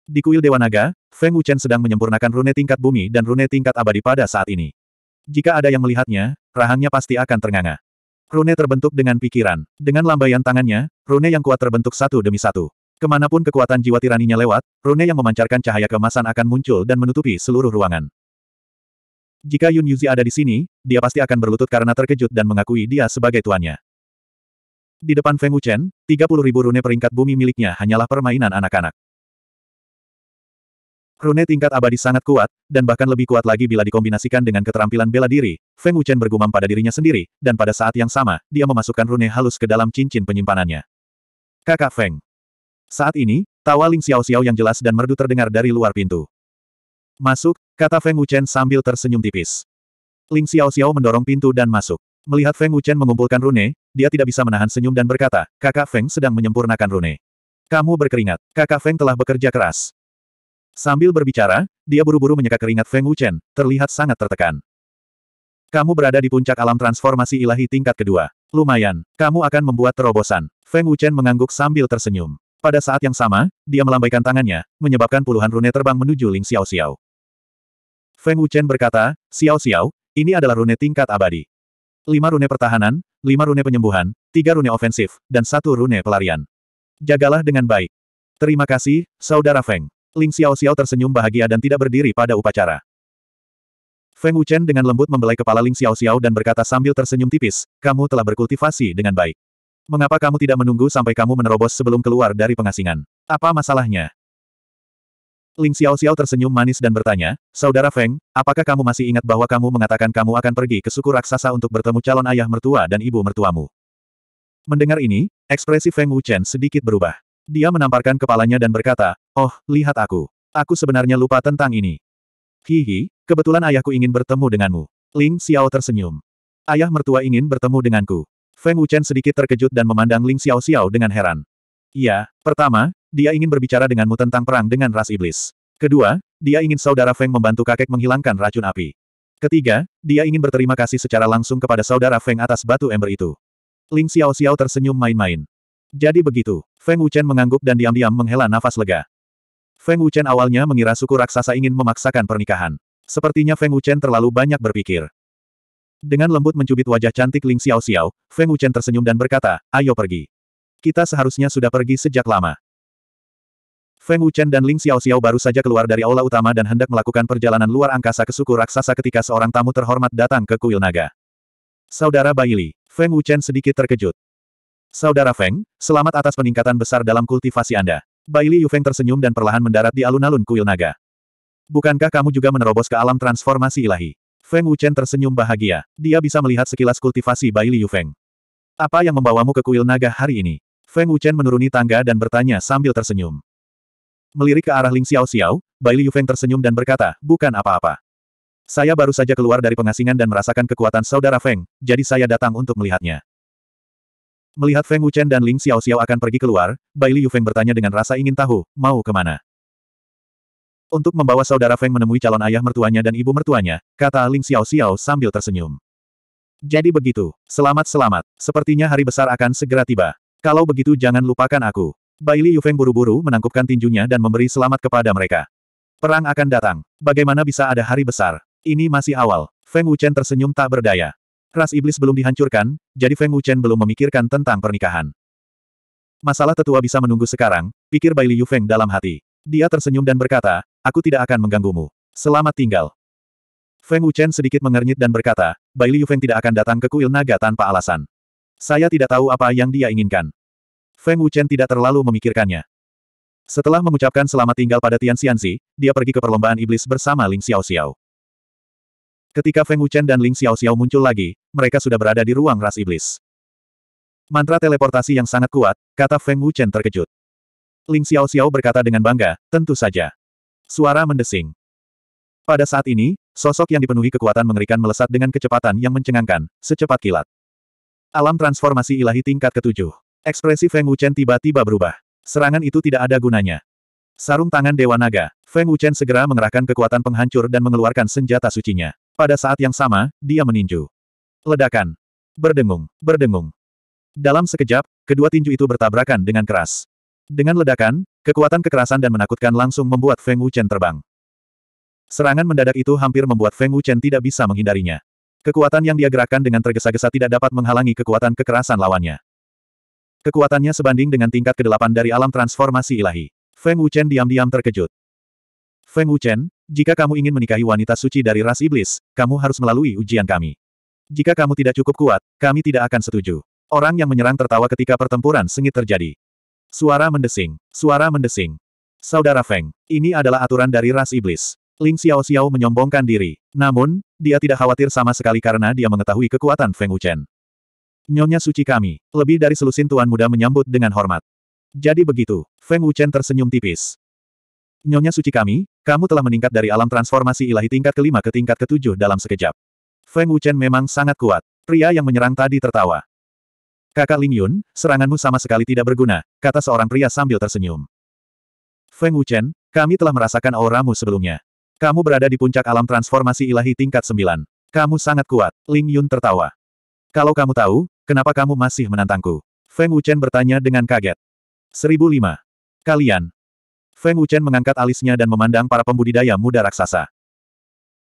Di kuil Dewa Naga, Feng Wuchen sedang menyempurnakan rune tingkat bumi dan rune tingkat abadi pada saat ini. Jika ada yang melihatnya, rahangnya pasti akan ternganga. Rune terbentuk dengan pikiran. Dengan lambaian tangannya, rune yang kuat terbentuk satu demi satu. Kemanapun kekuatan jiwa tiraninya lewat, rune yang memancarkan cahaya kemasan akan muncul dan menutupi seluruh ruangan. Jika Yun Yuzi ada di sini, dia pasti akan berlutut karena terkejut dan mengakui dia sebagai tuannya. Di depan Feng Wuchen, 30 ribu rune peringkat bumi miliknya hanyalah permainan anak-anak. Rune tingkat abadi sangat kuat, dan bahkan lebih kuat lagi bila dikombinasikan dengan keterampilan bela diri, Feng Wuchen bergumam pada dirinya sendiri, dan pada saat yang sama, dia memasukkan rune halus ke dalam cincin penyimpanannya. Kakak Feng. Saat ini, tawa Ling Xiao Xiao yang jelas dan merdu terdengar dari luar pintu. Masuk, kata Feng Wuchen sambil tersenyum tipis. Ling Xiao Xiao mendorong pintu dan masuk. Melihat Feng Wuchen mengumpulkan rune, dia tidak bisa menahan senyum dan berkata, kakak Feng sedang menyempurnakan rune. Kamu berkeringat, kakak Feng telah bekerja keras. Sambil berbicara, dia buru-buru menyeka keringat Feng Wuchen, terlihat sangat tertekan. Kamu berada di puncak alam transformasi ilahi tingkat kedua. Lumayan, kamu akan membuat terobosan. Feng Wuchen mengangguk sambil tersenyum. Pada saat yang sama, dia melambaikan tangannya, menyebabkan puluhan rune terbang menuju Ling Xiao Xiao. Feng Wuchen berkata, Xiao Xiao, ini adalah rune tingkat abadi. Lima rune pertahanan, lima rune penyembuhan, tiga rune ofensif, dan satu rune pelarian. Jagalah dengan baik. Terima kasih, Saudara Feng. Ling Xiao Xiao tersenyum bahagia dan tidak berdiri pada upacara. Feng Wuchen dengan lembut membelai kepala Ling Xiao Xiao dan berkata sambil tersenyum tipis, kamu telah berkultivasi dengan baik. Mengapa kamu tidak menunggu sampai kamu menerobos sebelum keluar dari pengasingan? Apa masalahnya? Ling Xiao Xiao tersenyum manis dan bertanya, Saudara Feng, apakah kamu masih ingat bahwa kamu mengatakan kamu akan pergi ke suku raksasa untuk bertemu calon ayah mertua dan ibu mertuamu? Mendengar ini, ekspresi Feng Wuchen sedikit berubah. Dia menamparkan kepalanya dan berkata, Oh, lihat aku. Aku sebenarnya lupa tentang ini. Hihi, kebetulan ayahku ingin bertemu denganmu. Ling Xiao tersenyum. Ayah mertua ingin bertemu denganku. Feng Wuchen sedikit terkejut dan memandang Ling Xiao Xiao dengan heran. Iya, pertama, dia ingin berbicara denganmu tentang perang dengan ras iblis. Kedua, dia ingin saudara Feng membantu kakek menghilangkan racun api. Ketiga, dia ingin berterima kasih secara langsung kepada saudara Feng atas batu ember itu. Ling Xiao Xiao tersenyum main-main. Jadi begitu. Feng Wuchen mengangguk dan diam-diam menghela nafas lega. Feng Wuchen awalnya mengira suku raksasa ingin memaksakan pernikahan. Sepertinya Feng Wuchen terlalu banyak berpikir. Dengan lembut mencubit wajah cantik Ling Xiao Xiao, Feng Wuchen tersenyum dan berkata, ayo pergi. Kita seharusnya sudah pergi sejak lama. Feng Wuchen dan Ling Xiao Xiao baru saja keluar dari aula utama dan hendak melakukan perjalanan luar angkasa ke suku raksasa ketika seorang tamu terhormat datang ke kuil naga. Saudara Baili, Feng Wuchen sedikit terkejut. Saudara Feng, selamat atas peningkatan besar dalam kultivasi Anda. Baili Yufeng tersenyum dan perlahan mendarat di alun-alun kuil naga. Bukankah kamu juga menerobos ke alam transformasi ilahi? Feng Wuchen tersenyum bahagia. Dia bisa melihat sekilas kultivasi Baili Yufeng. Apa yang membawamu ke kuil naga hari ini? Feng Wuchen menuruni tangga dan bertanya sambil tersenyum. Melirik ke arah Ling Xiao Xiao, Baili Yufeng tersenyum dan berkata, bukan apa-apa. Saya baru saja keluar dari pengasingan dan merasakan kekuatan saudara Feng, jadi saya datang untuk melihatnya. Melihat Feng Wuchen dan Ling Xiao Xiao akan pergi keluar, Bai Li Yufeng bertanya dengan rasa ingin tahu, mau kemana? Untuk membawa saudara Feng menemui calon ayah mertuanya dan ibu mertuanya, kata Ling Xiao Xiao sambil tersenyum. Jadi begitu, selamat-selamat, sepertinya hari besar akan segera tiba. Kalau begitu jangan lupakan aku. Bai Li Yufeng buru-buru menangkupkan tinjunya dan memberi selamat kepada mereka. Perang akan datang. Bagaimana bisa ada hari besar? Ini masih awal. Feng Wuchen tersenyum tak berdaya. Ras iblis belum dihancurkan, jadi Feng Wuchen belum memikirkan tentang pernikahan. Masalah tetua bisa menunggu sekarang, pikir Bai Liu Feng dalam hati. Dia tersenyum dan berkata, aku tidak akan mengganggumu. Selamat tinggal. Feng Wuchen sedikit mengernyit dan berkata, Bai Liu Feng tidak akan datang ke kuil naga tanpa alasan. Saya tidak tahu apa yang dia inginkan. Feng Wuchen tidak terlalu memikirkannya. Setelah mengucapkan selamat tinggal pada Tian Xianzi, dia pergi ke perlombaan iblis bersama Ling Xiao Xiao. Ketika Feng Wuchen dan Ling Xiao Xiao muncul lagi, mereka sudah berada di ruang ras iblis. Mantra teleportasi yang sangat kuat, kata Feng Wuchen terkejut. Ling Xiao Xiao berkata dengan bangga, tentu saja. Suara mendesing. Pada saat ini, sosok yang dipenuhi kekuatan mengerikan melesat dengan kecepatan yang mencengangkan, secepat kilat. Alam transformasi ilahi tingkat ketujuh. Ekspresi Feng Wuchen tiba-tiba berubah. Serangan itu tidak ada gunanya. Sarung tangan Dewa Naga, Feng Wuchen segera mengerahkan kekuatan penghancur dan mengeluarkan senjata sucinya. Pada saat yang sama, dia meninju. Ledakan. Berdengung, berdengung. Dalam sekejap, kedua tinju itu bertabrakan dengan keras. Dengan ledakan, kekuatan kekerasan dan menakutkan langsung membuat Feng Wuchen terbang. Serangan mendadak itu hampir membuat Feng Wuchen tidak bisa menghindarinya. Kekuatan yang dia gerakkan dengan tergesa-gesa tidak dapat menghalangi kekuatan kekerasan lawannya. Kekuatannya sebanding dengan tingkat ke-8 dari alam transformasi ilahi. Feng Wuchen diam-diam terkejut. Feng Wuchen, jika kamu ingin menikahi wanita suci dari ras iblis, kamu harus melalui ujian kami. Jika kamu tidak cukup kuat, kami tidak akan setuju. Orang yang menyerang tertawa ketika pertempuran sengit terjadi. Suara mendesing. Suara mendesing. Saudara Feng, ini adalah aturan dari ras iblis. Ling Xiao Xiao menyombongkan diri. Namun, dia tidak khawatir sama sekali karena dia mengetahui kekuatan Feng Wuchen. Nyonya suci kami, lebih dari selusin tuan muda menyambut dengan hormat. Jadi begitu, Feng Wuchen tersenyum tipis. Nyonya suci kami, kamu telah meningkat dari alam transformasi ilahi tingkat kelima ke tingkat ketujuh dalam sekejap. Feng Wuchen memang sangat kuat. Pria yang menyerang tadi tertawa. Kakak Ling Yun, seranganmu sama sekali tidak berguna, kata seorang pria sambil tersenyum. Feng Wuchen, kami telah merasakan auramu sebelumnya. Kamu berada di puncak alam transformasi ilahi tingkat sembilan. Kamu sangat kuat, Ling Yun tertawa. Kalau kamu tahu, kenapa kamu masih menantangku? Feng Wuchen bertanya dengan kaget. 1005. Kalian, Feng Wuchen mengangkat alisnya dan memandang para pembudidaya muda raksasa.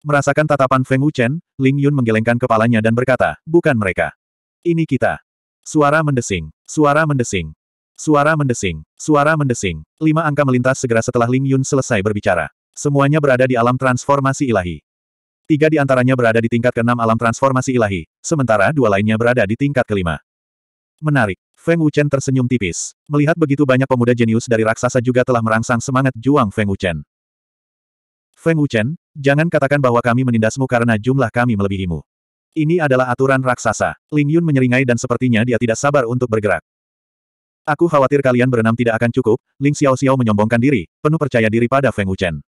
Merasakan tatapan Feng Wuchen, Ling Yun menggelengkan kepalanya dan berkata, bukan mereka. Ini kita. Suara mendesing. Suara mendesing. Suara mendesing. Suara mendesing. Lima angka melintas segera setelah Ling Yun selesai berbicara. Semuanya berada di alam transformasi ilahi. Tiga di antaranya berada di tingkat keenam alam transformasi ilahi, sementara dua lainnya berada di tingkat kelima. Menarik. Feng Wuchen tersenyum tipis. Melihat begitu banyak pemuda jenius dari raksasa juga telah merangsang semangat juang Feng Wuchen. Feng Wuchen, jangan katakan bahwa kami menindasmu karena jumlah kami melebihimu. Ini adalah aturan raksasa. Ling Yun menyeringai dan sepertinya dia tidak sabar untuk bergerak. Aku khawatir kalian berenam tidak akan cukup, Ling Xiao Xiao menyombongkan diri, penuh percaya diri pada Feng Wuchen.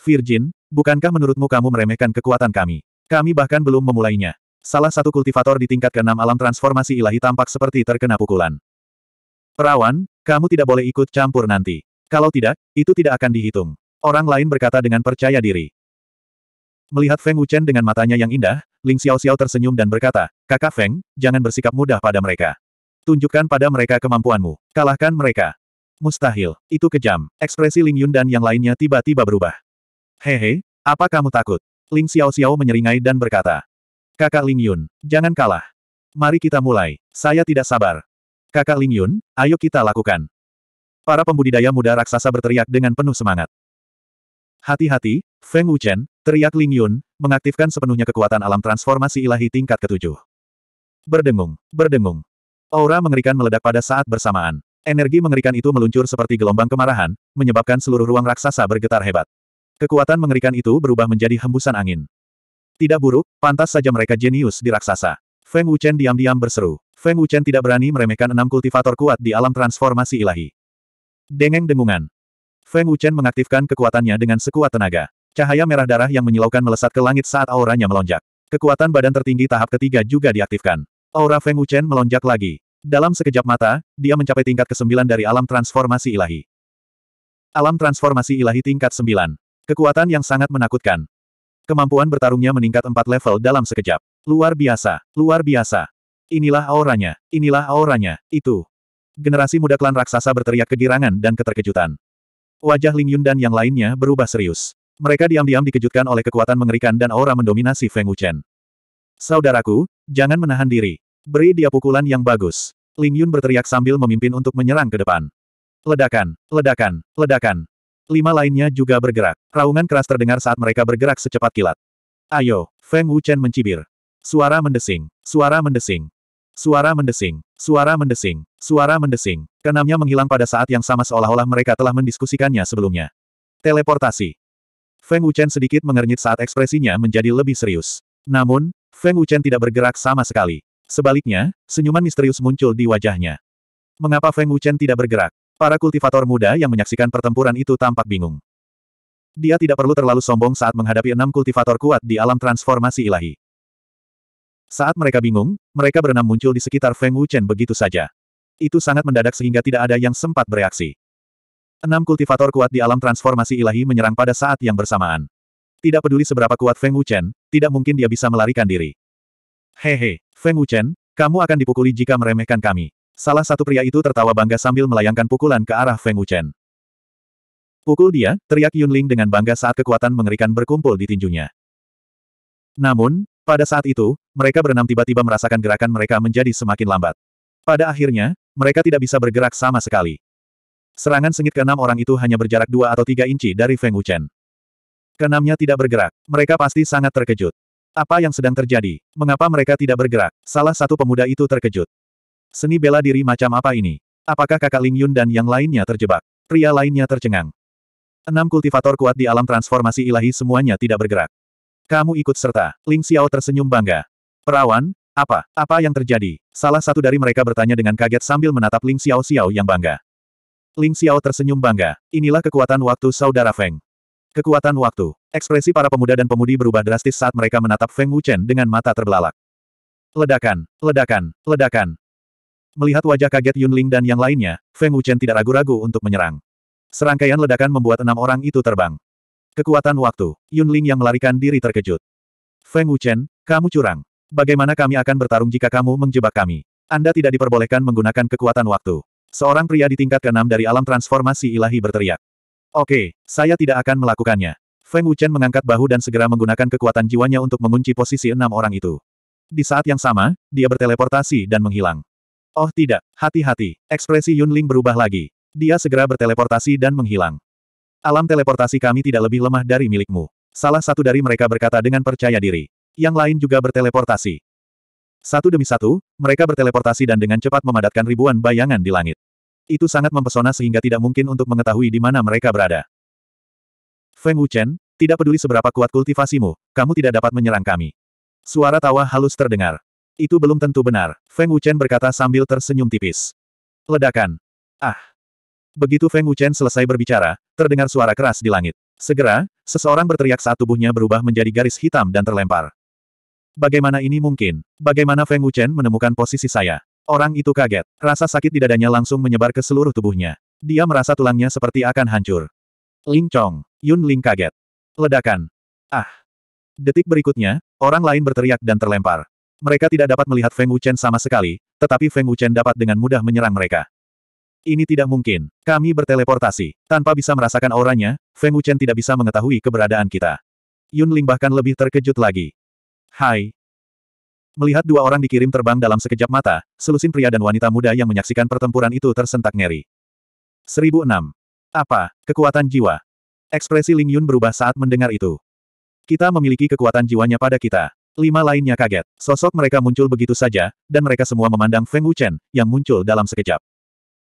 Virgin, bukankah menurutmu kamu meremehkan kekuatan kami? Kami bahkan belum memulainya. Salah satu kultivator di tingkat keenam alam transformasi ilahi tampak seperti terkena pukulan. Perawan, kamu tidak boleh ikut campur nanti. Kalau tidak, itu tidak akan dihitung. Orang lain berkata dengan percaya diri. Melihat Feng Wuchen dengan matanya yang indah, Ling Xiao Xiao tersenyum dan berkata, Kakak Feng, jangan bersikap mudah pada mereka. Tunjukkan pada mereka kemampuanmu. Kalahkan mereka. Mustahil. Itu kejam. Ekspresi Ling Yun dan yang lainnya tiba-tiba berubah. Hehe, apa kamu takut? Ling Xiao Xiao menyeringai dan berkata, Kakak Ling Yun, jangan kalah. Mari kita mulai. Saya tidak sabar. Kakak Ling Yun, ayo kita lakukan. Para pembudidaya muda raksasa berteriak dengan penuh semangat. Hati-hati, Feng Wuchen, teriak Ling Yun, mengaktifkan sepenuhnya kekuatan alam transformasi ilahi tingkat ketujuh. Berdengung, berdengung. Aura mengerikan meledak pada saat bersamaan. Energi mengerikan itu meluncur seperti gelombang kemarahan, menyebabkan seluruh ruang raksasa bergetar hebat. Kekuatan mengerikan itu berubah menjadi hembusan angin. Tidak buruk, pantas saja mereka jenius di raksasa. Feng Wuchen diam-diam berseru. Feng Wuchen tidak berani meremehkan enam kultivator kuat di alam transformasi ilahi. Dengeng dengungan. Feng Wuchen mengaktifkan kekuatannya dengan sekuat tenaga. Cahaya merah darah yang menyilaukan melesat ke langit saat auranya melonjak. Kekuatan badan tertinggi tahap ketiga juga diaktifkan. Aura Feng Wuchen melonjak lagi. Dalam sekejap mata, dia mencapai tingkat ke-9 dari alam transformasi ilahi. Alam transformasi ilahi tingkat 9. Kekuatan yang sangat menakutkan. Kemampuan bertarungnya meningkat empat level dalam sekejap. Luar biasa, luar biasa. Inilah auranya, inilah auranya, itu. Generasi muda klan raksasa berteriak kegirangan dan keterkejutan. Wajah Ling Yun dan yang lainnya berubah serius. Mereka diam-diam dikejutkan oleh kekuatan mengerikan dan aura mendominasi Feng Wuchen. Saudaraku, jangan menahan diri. Beri dia pukulan yang bagus. Ling Yun berteriak sambil memimpin untuk menyerang ke depan. Ledakan, ledakan, ledakan. Lima lainnya juga bergerak. Raungan keras terdengar saat mereka bergerak secepat kilat. Ayo, Feng Wuchen mencibir. Suara mendesing, suara mendesing, suara mendesing, suara mendesing, suara mendesing. Kenamnya menghilang pada saat yang sama seolah-olah mereka telah mendiskusikannya sebelumnya. Teleportasi. Feng Wuchen sedikit mengernyit saat ekspresinya menjadi lebih serius. Namun, Feng Wuchen tidak bergerak sama sekali. Sebaliknya, senyuman misterius muncul di wajahnya. Mengapa Feng Wuchen tidak bergerak? Para kultivator muda yang menyaksikan pertempuran itu tampak bingung. Dia tidak perlu terlalu sombong saat menghadapi enam kultivator kuat di alam transformasi ilahi. Saat mereka bingung, mereka berenam muncul di sekitar Feng Wuchen begitu saja. Itu sangat mendadak sehingga tidak ada yang sempat bereaksi. Enam kultivator kuat di alam transformasi ilahi menyerang pada saat yang bersamaan. Tidak peduli seberapa kuat Feng Wuchen, tidak mungkin dia bisa melarikan diri. Hehe, Feng Wuchen, kamu akan dipukuli jika meremehkan kami. Salah satu pria itu tertawa bangga sambil melayangkan pukulan ke arah Feng Wuchen. Pukul dia, teriak Yunling dengan bangga saat kekuatan mengerikan berkumpul di tinjunya. Namun, pada saat itu, mereka berenam tiba-tiba merasakan gerakan mereka menjadi semakin lambat. Pada akhirnya, mereka tidak bisa bergerak sama sekali. Serangan sengit keenam orang itu hanya berjarak dua atau tiga inci dari Feng Wuchen. Kenamnya tidak bergerak. Mereka pasti sangat terkejut. Apa yang sedang terjadi? Mengapa mereka tidak bergerak? Salah satu pemuda itu terkejut. Seni bela diri macam apa ini? Apakah kakak Ling Yun dan yang lainnya terjebak? Pria lainnya tercengang. Enam kultivator kuat di alam transformasi ilahi semuanya tidak bergerak. Kamu ikut serta. Ling Xiao tersenyum bangga. Perawan, apa? Apa yang terjadi? Salah satu dari mereka bertanya dengan kaget sambil menatap Ling Xiao Xiao yang bangga. Ling Xiao tersenyum bangga. Inilah kekuatan waktu saudara Feng. Kekuatan waktu. Ekspresi para pemuda dan pemudi berubah drastis saat mereka menatap Feng Wuchen dengan mata terbelalak. Ledakan, ledakan, ledakan. Melihat wajah kaget Yunling dan yang lainnya, Feng Wuchen tidak ragu-ragu untuk menyerang. Serangkaian ledakan membuat enam orang itu terbang. Kekuatan waktu, Yunling yang melarikan diri terkejut. Feng Wuchen, kamu curang. Bagaimana kami akan bertarung jika kamu menjebak kami? Anda tidak diperbolehkan menggunakan kekuatan waktu. Seorang pria di tingkat keenam dari alam transformasi ilahi berteriak. Oke, saya tidak akan melakukannya. Feng Wuchen mengangkat bahu dan segera menggunakan kekuatan jiwanya untuk mengunci posisi enam orang itu. Di saat yang sama, dia berteleportasi dan menghilang. Oh tidak, hati-hati. Ekspresi Yunling berubah lagi. Dia segera berteleportasi dan menghilang. Alam teleportasi kami tidak lebih lemah dari milikmu. Salah satu dari mereka berkata dengan percaya diri. Yang lain juga berteleportasi. Satu demi satu, mereka berteleportasi dan dengan cepat memadatkan ribuan bayangan di langit. Itu sangat mempesona sehingga tidak mungkin untuk mengetahui di mana mereka berada. Feng Wuchen, tidak peduli seberapa kuat kultivasimu, kamu tidak dapat menyerang kami. Suara tawa halus terdengar. Itu belum tentu benar, Feng Wuchen berkata sambil tersenyum tipis. Ledakan. Ah. Begitu Feng Wuchen selesai berbicara, terdengar suara keras di langit. Segera, seseorang berteriak saat tubuhnya berubah menjadi garis hitam dan terlempar. Bagaimana ini mungkin? Bagaimana Feng Wuchen menemukan posisi saya? Orang itu kaget. Rasa sakit di dadanya langsung menyebar ke seluruh tubuhnya. Dia merasa tulangnya seperti akan hancur. Ling Chong. Yun Ling kaget. Ledakan. Ah. Detik berikutnya, orang lain berteriak dan terlempar. Mereka tidak dapat melihat Feng Wuchen sama sekali, tetapi Feng Wuchen dapat dengan mudah menyerang mereka. Ini tidak mungkin. Kami berteleportasi. Tanpa bisa merasakan auranya, Feng Wuchen tidak bisa mengetahui keberadaan kita. Yun Ling bahkan lebih terkejut lagi. Hai. Melihat dua orang dikirim terbang dalam sekejap mata, selusin pria dan wanita muda yang menyaksikan pertempuran itu tersentak ngeri. 1006. Apa? Kekuatan jiwa. Ekspresi Ling Yun berubah saat mendengar itu. Kita memiliki kekuatan jiwanya pada kita. Lima lainnya kaget. Sosok mereka muncul begitu saja, dan mereka semua memandang Feng Wuchen, yang muncul dalam sekejap.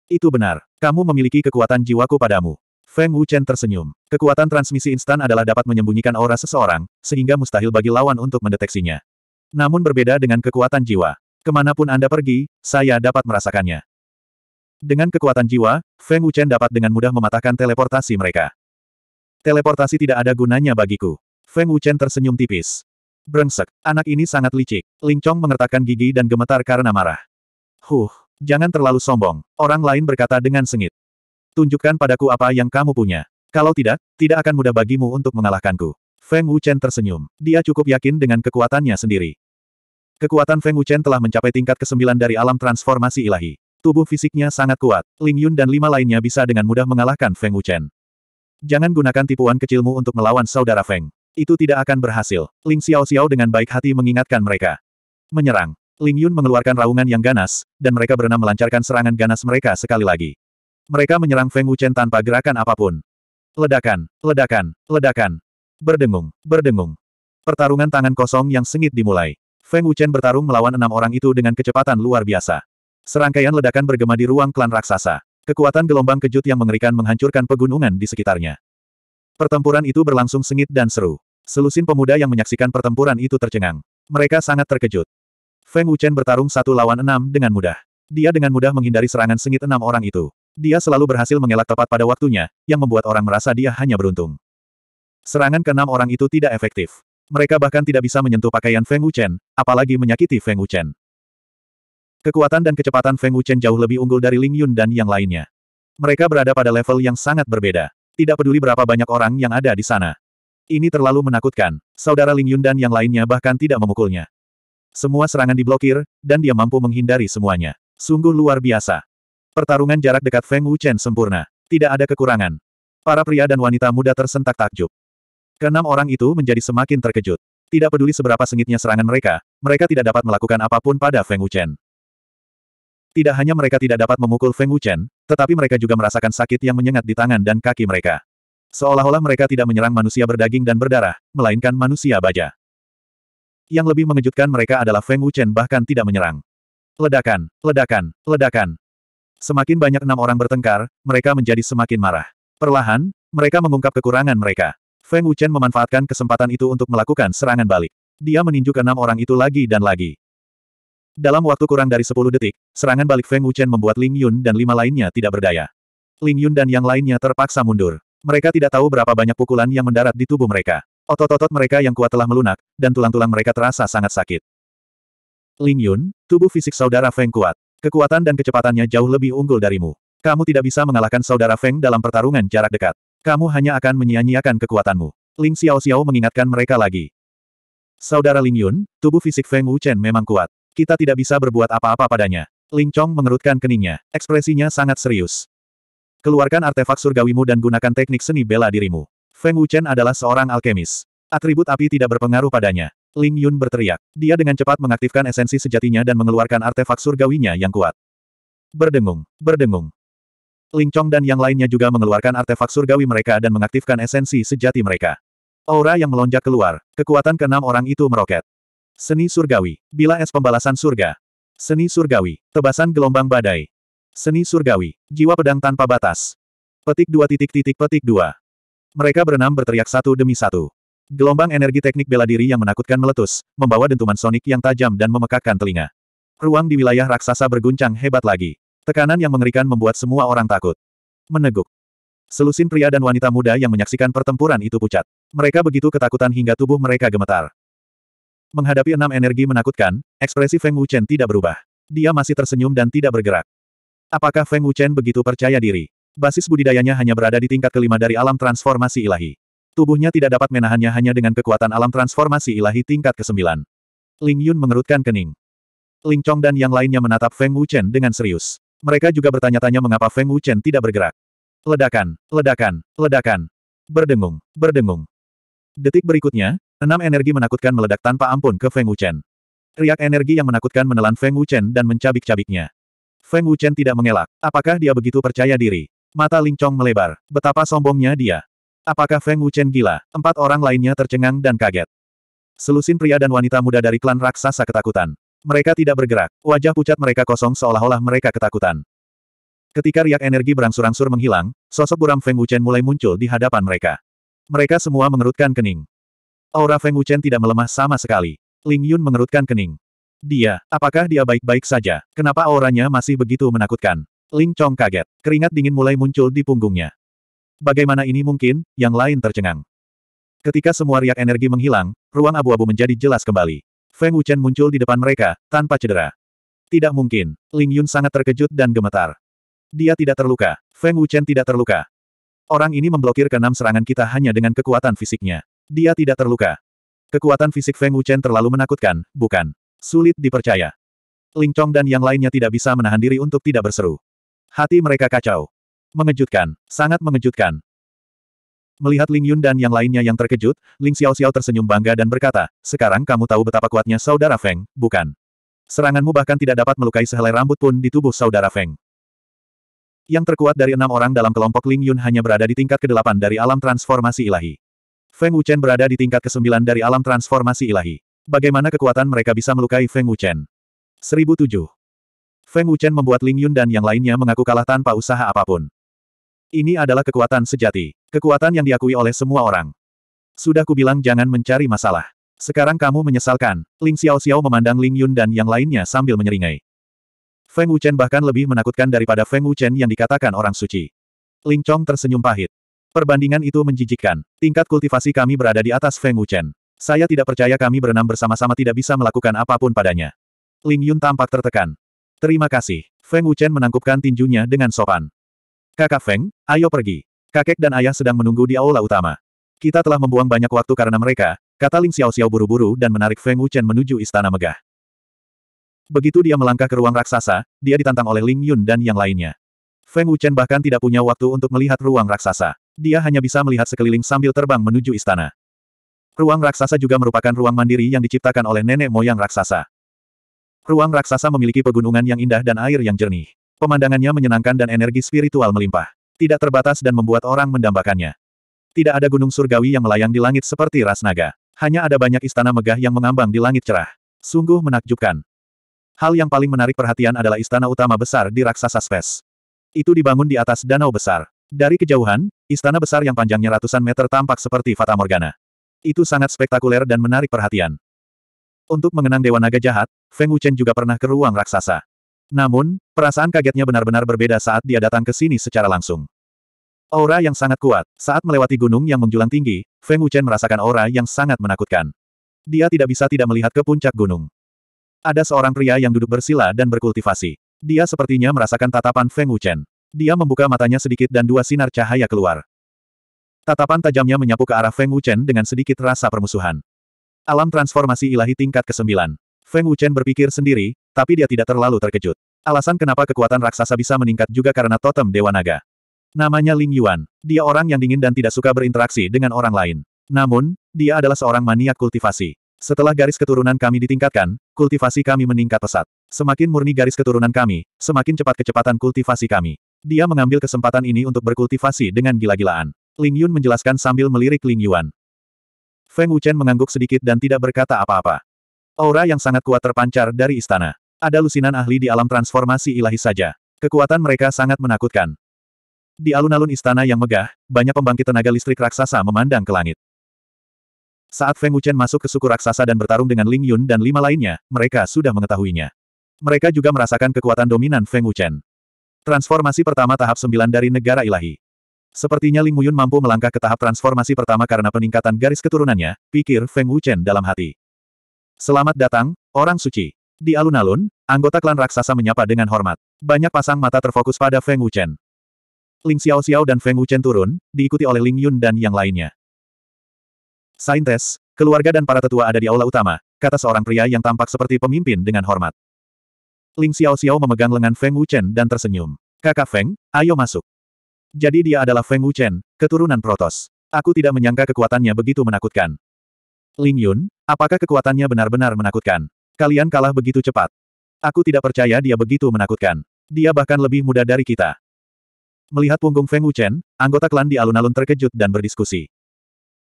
Itu benar. Kamu memiliki kekuatan jiwaku padamu. Feng Wuchen tersenyum. Kekuatan transmisi instan adalah dapat menyembunyikan aura seseorang, sehingga mustahil bagi lawan untuk mendeteksinya. Namun berbeda dengan kekuatan jiwa. Kemanapun Anda pergi, saya dapat merasakannya. Dengan kekuatan jiwa, Feng Wuchen dapat dengan mudah mematahkan teleportasi mereka. Teleportasi tidak ada gunanya bagiku. Feng Wuchen tersenyum tipis. Brengsek, anak ini sangat licik. Ling Chong mengertakkan gigi dan gemetar karena marah. Huh, jangan terlalu sombong. Orang lain berkata dengan sengit. Tunjukkan padaku apa yang kamu punya. Kalau tidak, tidak akan mudah bagimu untuk mengalahkanku. Feng Wuchen tersenyum. Dia cukup yakin dengan kekuatannya sendiri. Kekuatan Feng Wuchen telah mencapai tingkat ke-9 dari alam transformasi ilahi. Tubuh fisiknya sangat kuat. Ling Yun dan lima lainnya bisa dengan mudah mengalahkan Feng Wuchen. Jangan gunakan tipuan kecilmu untuk melawan saudara Feng. Itu tidak akan berhasil. Ling Xiao Xiao dengan baik hati mengingatkan mereka. Menyerang. Ling Yun mengeluarkan raungan yang ganas, dan mereka berenam melancarkan serangan ganas mereka sekali lagi. Mereka menyerang Feng Wuchen tanpa gerakan apapun. Ledakan, ledakan, ledakan. Berdengung, berdengung. Pertarungan tangan kosong yang sengit dimulai. Feng Wuchen bertarung melawan enam orang itu dengan kecepatan luar biasa. Serangkaian ledakan bergema di ruang klan raksasa. Kekuatan gelombang kejut yang mengerikan menghancurkan pegunungan di sekitarnya. Pertempuran itu berlangsung sengit dan seru. Selusin pemuda yang menyaksikan pertempuran itu tercengang. Mereka sangat terkejut. Feng Wuchen bertarung satu lawan enam dengan mudah. Dia dengan mudah menghindari serangan sengit enam orang itu. Dia selalu berhasil mengelak tepat pada waktunya, yang membuat orang merasa dia hanya beruntung. Serangan keenam orang itu tidak efektif. Mereka bahkan tidak bisa menyentuh pakaian Feng Wuchen, apalagi menyakiti Feng Wuchen. Kekuatan dan kecepatan Feng Wuchen jauh lebih unggul dari Ling Yun dan yang lainnya. Mereka berada pada level yang sangat berbeda. Tidak peduli berapa banyak orang yang ada di sana. Ini terlalu menakutkan. Saudara Ling Yun dan yang lainnya bahkan tidak memukulnya. Semua serangan diblokir, dan dia mampu menghindari semuanya. Sungguh luar biasa. Pertarungan jarak dekat Feng Wuchen sempurna. Tidak ada kekurangan. Para pria dan wanita muda tersentak takjub. Keenam orang itu menjadi semakin terkejut. Tidak peduli seberapa sengitnya serangan mereka, mereka tidak dapat melakukan apapun pada Feng Wuchen. Tidak hanya mereka tidak dapat memukul Feng Wuchen, tetapi mereka juga merasakan sakit yang menyengat di tangan dan kaki mereka. Seolah-olah mereka tidak menyerang manusia berdaging dan berdarah, melainkan manusia baja. Yang lebih mengejutkan mereka adalah Feng Wuchen bahkan tidak menyerang. Ledakan, ledakan, ledakan. Semakin banyak enam orang bertengkar, mereka menjadi semakin marah. Perlahan, mereka mengungkap kekurangan mereka. Feng Wuchen memanfaatkan kesempatan itu untuk melakukan serangan balik. Dia meninju enam orang itu lagi dan lagi. Dalam waktu kurang dari 10 detik, serangan balik Feng Wuchen membuat Ling Yun dan lima lainnya tidak berdaya. Ling Yun dan yang lainnya terpaksa mundur. Mereka tidak tahu berapa banyak pukulan yang mendarat di tubuh mereka. Otot-otot mereka yang kuat telah melunak, dan tulang-tulang mereka terasa sangat sakit. Ling Yun, tubuh fisik saudara Feng kuat. Kekuatan dan kecepatannya jauh lebih unggul darimu. Kamu tidak bisa mengalahkan saudara Feng dalam pertarungan jarak dekat. Kamu hanya akan menyia-nyiakan kekuatanmu. Ling Xiao Xiao mengingatkan mereka lagi. Saudara Ling Yun, tubuh fisik Feng Wuchen memang kuat. Kita tidak bisa berbuat apa-apa padanya. Ling Chong mengerutkan keningnya. Ekspresinya sangat serius. Keluarkan artefak surgawimu dan gunakan teknik seni bela dirimu. Feng Wuchen adalah seorang alkemis. Atribut api tidak berpengaruh padanya. Ling Yun berteriak. Dia dengan cepat mengaktifkan esensi sejatinya dan mengeluarkan artefak surgawinya yang kuat. Berdengung, berdengung. Ling Chong dan yang lainnya juga mengeluarkan artefak surgawi mereka dan mengaktifkan esensi sejati mereka. Aura yang melonjak keluar, kekuatan keenam orang itu meroket. Seni surgawi, bila es pembalasan surga. Seni surgawi, tebasan gelombang badai. Seni surgawi. Jiwa pedang tanpa batas. Petik dua titik titik petik dua. Mereka berenam berteriak satu demi satu. Gelombang energi teknik bela diri yang menakutkan meletus, membawa dentuman sonik yang tajam dan memekakkan telinga. Ruang di wilayah raksasa berguncang hebat lagi. Tekanan yang mengerikan membuat semua orang takut. Meneguk. Selusin pria dan wanita muda yang menyaksikan pertempuran itu pucat. Mereka begitu ketakutan hingga tubuh mereka gemetar. Menghadapi enam energi menakutkan, ekspresi Feng Wuchen tidak berubah. Dia masih tersenyum dan tidak bergerak. Apakah Feng Wuchen begitu percaya diri? Basis budidayanya hanya berada di tingkat kelima dari alam transformasi ilahi. Tubuhnya tidak dapat menahannya hanya dengan kekuatan alam transformasi ilahi tingkat kesembilan. Ling Yun mengerutkan kening. Ling Chong dan yang lainnya menatap Feng Wuchen dengan serius. Mereka juga bertanya-tanya mengapa Feng Wuchen tidak bergerak. Ledakan, ledakan, ledakan. Berdengung, berdengung. Detik berikutnya, enam energi menakutkan meledak tanpa ampun ke Feng Wuchen. Riak energi yang menakutkan menelan Feng Wuchen dan mencabik-cabiknya. Feng Wuchen tidak mengelak. Apakah dia begitu percaya diri? Mata Ling Chong melebar. Betapa sombongnya dia. Apakah Feng Wuchen gila? Empat orang lainnya tercengang dan kaget. Selusin pria dan wanita muda dari klan raksasa ketakutan. Mereka tidak bergerak. Wajah pucat mereka kosong seolah-olah mereka ketakutan. Ketika riak energi berangsur-angsur menghilang, sosok buram Feng Wuchen mulai muncul di hadapan mereka. Mereka semua mengerutkan kening. Aura Feng Wuchen tidak melemah sama sekali. Ling Yun mengerutkan kening. Dia, apakah dia baik-baik saja? Kenapa auranya masih begitu menakutkan? Ling Chong kaget. Keringat dingin mulai muncul di punggungnya. Bagaimana ini mungkin? Yang lain tercengang. Ketika semua riak energi menghilang, ruang abu-abu menjadi jelas kembali. Feng Wuchen muncul di depan mereka, tanpa cedera. Tidak mungkin. Ling Yun sangat terkejut dan gemetar. Dia tidak terluka. Feng Wuchen tidak terluka. Orang ini memblokir keenam serangan kita hanya dengan kekuatan fisiknya. Dia tidak terluka. Kekuatan fisik Feng Wuchen terlalu menakutkan, bukan? Sulit dipercaya. Ling Chong dan yang lainnya tidak bisa menahan diri untuk tidak berseru. Hati mereka kacau. Mengejutkan, sangat mengejutkan. Melihat Ling Yun dan yang lainnya yang terkejut, Ling Xiao Xiao tersenyum bangga dan berkata, sekarang kamu tahu betapa kuatnya saudara Feng, bukan? Seranganmu bahkan tidak dapat melukai sehelai rambut pun di tubuh saudara Feng. Yang terkuat dari enam orang dalam kelompok Ling Yun hanya berada di tingkat ke-8 dari alam transformasi ilahi. Feng Wuchen berada di tingkat ke-9 dari alam transformasi ilahi. Bagaimana kekuatan mereka bisa melukai Feng Wuchen? 1007. Feng Wuchen membuat Ling Yun dan yang lainnya mengaku kalah tanpa usaha apapun. Ini adalah kekuatan sejati. Kekuatan yang diakui oleh semua orang. Sudah kubilang jangan mencari masalah. Sekarang kamu menyesalkan. Ling Xiao Xiao memandang Ling Yun dan yang lainnya sambil menyeringai. Feng Wuchen bahkan lebih menakutkan daripada Feng Wuchen yang dikatakan orang suci. Ling Chong tersenyum pahit. Perbandingan itu menjijikkan. Tingkat kultivasi kami berada di atas Feng Wuchen. Saya tidak percaya kami berenam bersama-sama tidak bisa melakukan apapun padanya. Ling Yun tampak tertekan. Terima kasih. Feng Wuchen menangkupkan tinjunya dengan sopan. Kakak Feng, ayo pergi. Kakek dan ayah sedang menunggu di aula utama. Kita telah membuang banyak waktu karena mereka, kata Ling Xiao Xiao buru-buru dan menarik Feng Wuchen menuju istana megah. Begitu dia melangkah ke ruang raksasa, dia ditantang oleh Ling Yun dan yang lainnya. Feng Wuchen bahkan tidak punya waktu untuk melihat ruang raksasa. Dia hanya bisa melihat sekeliling sambil terbang menuju istana. Ruang raksasa juga merupakan ruang mandiri yang diciptakan oleh nenek moyang raksasa. Ruang raksasa memiliki pegunungan yang indah dan air yang jernih. Pemandangannya menyenangkan dan energi spiritual melimpah. Tidak terbatas dan membuat orang mendambakannya. Tidak ada gunung surgawi yang melayang di langit seperti ras naga. Hanya ada banyak istana megah yang mengambang di langit cerah. Sungguh menakjubkan. Hal yang paling menarik perhatian adalah istana utama besar di raksasa space. Itu dibangun di atas danau besar. Dari kejauhan, istana besar yang panjangnya ratusan meter tampak seperti Fata Morgana. Itu sangat spektakuler dan menarik perhatian. Untuk mengenang Dewa Naga Jahat, Feng Wuchen juga pernah ke ruang raksasa. Namun, perasaan kagetnya benar-benar berbeda saat dia datang ke sini secara langsung. Aura yang sangat kuat. Saat melewati gunung yang menjulang tinggi, Feng Wuchen merasakan aura yang sangat menakutkan. Dia tidak bisa tidak melihat ke puncak gunung. Ada seorang pria yang duduk bersila dan berkultivasi. Dia sepertinya merasakan tatapan Feng Wuchen. Dia membuka matanya sedikit dan dua sinar cahaya keluar. Tatapan tajamnya menyapu ke arah Feng Wuchen dengan sedikit rasa permusuhan. Alam transformasi ilahi tingkat ke-9. Feng Wuchen berpikir sendiri, tapi dia tidak terlalu terkejut. Alasan kenapa kekuatan raksasa bisa meningkat juga karena totem Dewa Naga. Namanya Ling Yuan. Dia orang yang dingin dan tidak suka berinteraksi dengan orang lain. Namun, dia adalah seorang maniak kultivasi. Setelah garis keturunan kami ditingkatkan, kultivasi kami meningkat pesat. Semakin murni garis keturunan kami, semakin cepat kecepatan kultivasi kami. Dia mengambil kesempatan ini untuk berkultivasi dengan gila-gilaan. Ling Yun menjelaskan sambil melirik Ling Yuan. Feng Wuchen mengangguk sedikit dan tidak berkata apa-apa. Aura yang sangat kuat terpancar dari istana. Ada lusinan ahli di alam transformasi ilahi saja. Kekuatan mereka sangat menakutkan. Di alun-alun istana yang megah, banyak pembangkit tenaga listrik raksasa memandang ke langit. Saat Feng Wuchen masuk ke suku raksasa dan bertarung dengan Ling Yun dan lima lainnya, mereka sudah mengetahuinya. Mereka juga merasakan kekuatan dominan Feng Wuchen. Transformasi pertama tahap sembilan dari negara ilahi. Sepertinya Ling Muyun mampu melangkah ke tahap transformasi pertama karena peningkatan garis keturunannya, pikir Feng Wuchen dalam hati. Selamat datang, orang suci. Di alun-alun, anggota klan raksasa menyapa dengan hormat. Banyak pasang mata terfokus pada Feng Wuchen. Ling Xiao Xiao dan Feng Wuchen turun, diikuti oleh Ling Yun dan yang lainnya. Saintes, keluarga dan para tetua ada di aula utama, kata seorang pria yang tampak seperti pemimpin dengan hormat. Ling Xiao Xiao memegang lengan Feng Wuchen dan tersenyum. Kakak Feng, ayo masuk. Jadi dia adalah Feng Wuchen, keturunan Protos. Aku tidak menyangka kekuatannya begitu menakutkan. Ling Yun, apakah kekuatannya benar-benar menakutkan? Kalian kalah begitu cepat. Aku tidak percaya dia begitu menakutkan. Dia bahkan lebih muda dari kita. Melihat punggung Feng Wuchen, anggota klan di alun-alun terkejut dan berdiskusi.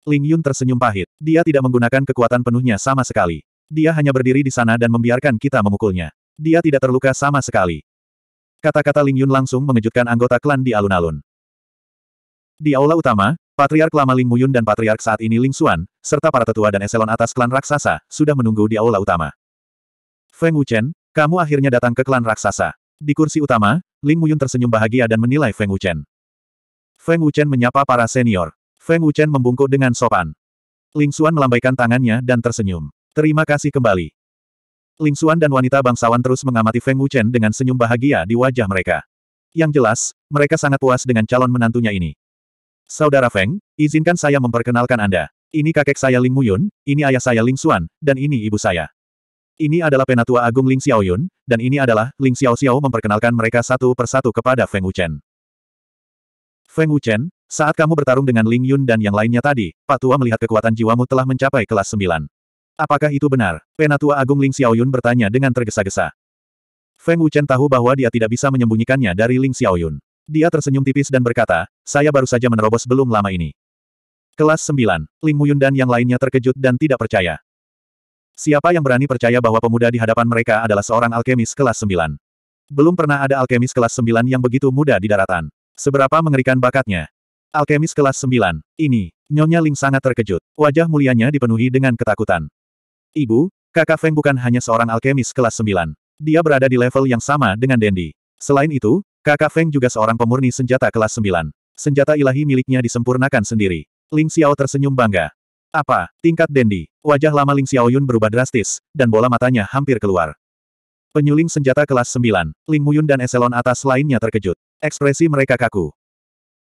Ling Yun tersenyum pahit. Dia tidak menggunakan kekuatan penuhnya sama sekali. Dia hanya berdiri di sana dan membiarkan kita memukulnya. Dia tidak terluka sama sekali. Kata-kata Ling Yun langsung mengejutkan anggota klan di alun-alun. Di aula utama, Patriark lama Ling Muyun dan Patriark saat ini Ling Xuan, serta para tetua dan eselon atas klan raksasa, sudah menunggu di aula utama. Feng Wuchen, kamu akhirnya datang ke klan raksasa. Di kursi utama, Ling Muyun tersenyum bahagia dan menilai Feng Wuchen. Feng Wuchen menyapa para senior. Feng Wuchen membungkuk dengan sopan. Ling Xuan melambaikan tangannya dan tersenyum. Terima kasih kembali. Ling Xuan dan wanita bangsawan terus mengamati Feng Wuchen dengan senyum bahagia di wajah mereka. Yang jelas, mereka sangat puas dengan calon menantunya ini. Saudara Feng, izinkan saya memperkenalkan Anda. Ini kakek saya Ling Muyun, ini ayah saya Ling Xuan, dan ini ibu saya. Ini adalah penatua agung Ling Xiaoyun, dan ini adalah Ling Xiao Xiao memperkenalkan mereka satu persatu kepada Feng Wuchen. Feng Wuchen, saat kamu bertarung dengan Ling Yun dan yang lainnya tadi, Pak Tua melihat kekuatan jiwamu telah mencapai kelas 9. Apakah itu benar? Penatua agung Ling Xiaoyun bertanya dengan tergesa-gesa. Feng Wuchen tahu bahwa dia tidak bisa menyembunyikannya dari Ling Xiaoyun. Dia tersenyum tipis dan berkata, saya baru saja menerobos belum lama ini. Kelas 9, Ling Muyun dan yang lainnya terkejut dan tidak percaya. Siapa yang berani percaya bahwa pemuda di hadapan mereka adalah seorang alkemis kelas 9? Belum pernah ada alkemis kelas 9 yang begitu muda di daratan. Seberapa mengerikan bakatnya. Alkemis kelas 9, ini, Nyonya Ling sangat terkejut. Wajah mulianya dipenuhi dengan ketakutan. Ibu, kakak Feng bukan hanya seorang alkemis kelas 9. Dia berada di level yang sama dengan Dendi. Selain itu, Kakak Feng juga seorang pemurni senjata kelas 9. Senjata ilahi miliknya disempurnakan sendiri. Ling Xiao tersenyum bangga. Apa? Tingkat Dendi. Wajah lama Ling Xiao Yun berubah drastis, dan bola matanya hampir keluar. Penyuling senjata kelas 9, Ling Muyun dan eselon atas lainnya terkejut. Ekspresi mereka kaku.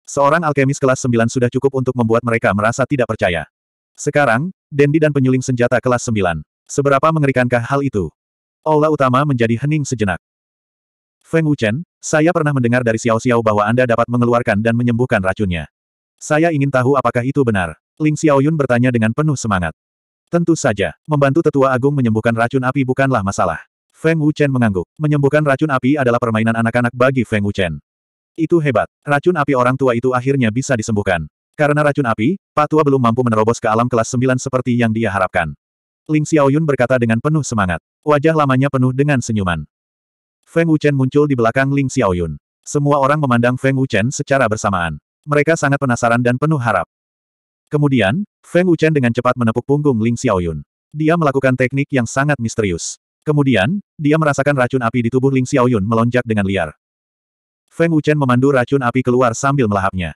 Seorang alkemis kelas 9 sudah cukup untuk membuat mereka merasa tidak percaya. Sekarang, Dendi dan penyuling senjata kelas 9. Seberapa mengerikankah hal itu? Aula utama menjadi hening sejenak. Feng Wuchen, saya pernah mendengar dari Xiao Xiao bahwa Anda dapat mengeluarkan dan menyembuhkan racunnya. Saya ingin tahu apakah itu benar. Ling Xiaoyun bertanya dengan penuh semangat. Tentu saja, membantu tetua agung menyembuhkan racun api bukanlah masalah. Feng Wuchen mengangguk. Menyembuhkan racun api adalah permainan anak-anak bagi Feng Wuchen. Itu hebat. Racun api orang tua itu akhirnya bisa disembuhkan. Karena racun api, Pak tua belum mampu menerobos ke alam kelas 9 seperti yang dia harapkan. Ling Xiaoyun berkata dengan penuh semangat. Wajah lamanya penuh dengan senyuman. Feng Wuchen muncul di belakang Ling Xiaoyun. Semua orang memandang Feng Wuchen secara bersamaan. Mereka sangat penasaran dan penuh harap. Kemudian, Feng Wuchen dengan cepat menepuk punggung Ling Xiaoyun. Dia melakukan teknik yang sangat misterius. Kemudian, dia merasakan racun api di tubuh Ling Xiaoyun melonjak dengan liar. Feng Wuchen memandu racun api keluar sambil melahapnya.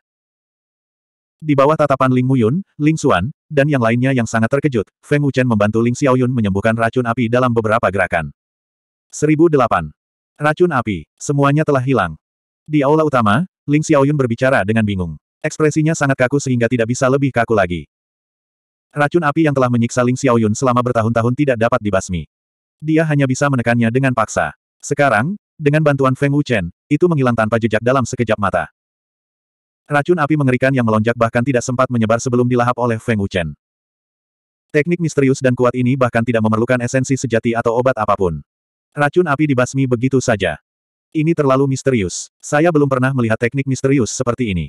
Di bawah tatapan Ling Muyun, Ling Xuan, dan yang lainnya yang sangat terkejut, Feng Wuchen membantu Ling Xiaoyun menyembuhkan racun api dalam beberapa gerakan. 1008 Racun api. Semuanya telah hilang. Di aula utama, Ling Xiaoyun berbicara dengan bingung. Ekspresinya sangat kaku sehingga tidak bisa lebih kaku lagi. Racun api yang telah menyiksa Ling Xiaoyun selama bertahun-tahun tidak dapat dibasmi. Dia hanya bisa menekannya dengan paksa. Sekarang, dengan bantuan Feng Wuchen, itu menghilang tanpa jejak dalam sekejap mata. Racun api mengerikan yang melonjak bahkan tidak sempat menyebar sebelum dilahap oleh Feng Wuchen. Teknik misterius dan kuat ini bahkan tidak memerlukan esensi sejati atau obat apapun. Racun api dibasmi begitu saja. Ini terlalu misterius. Saya belum pernah melihat teknik misterius seperti ini.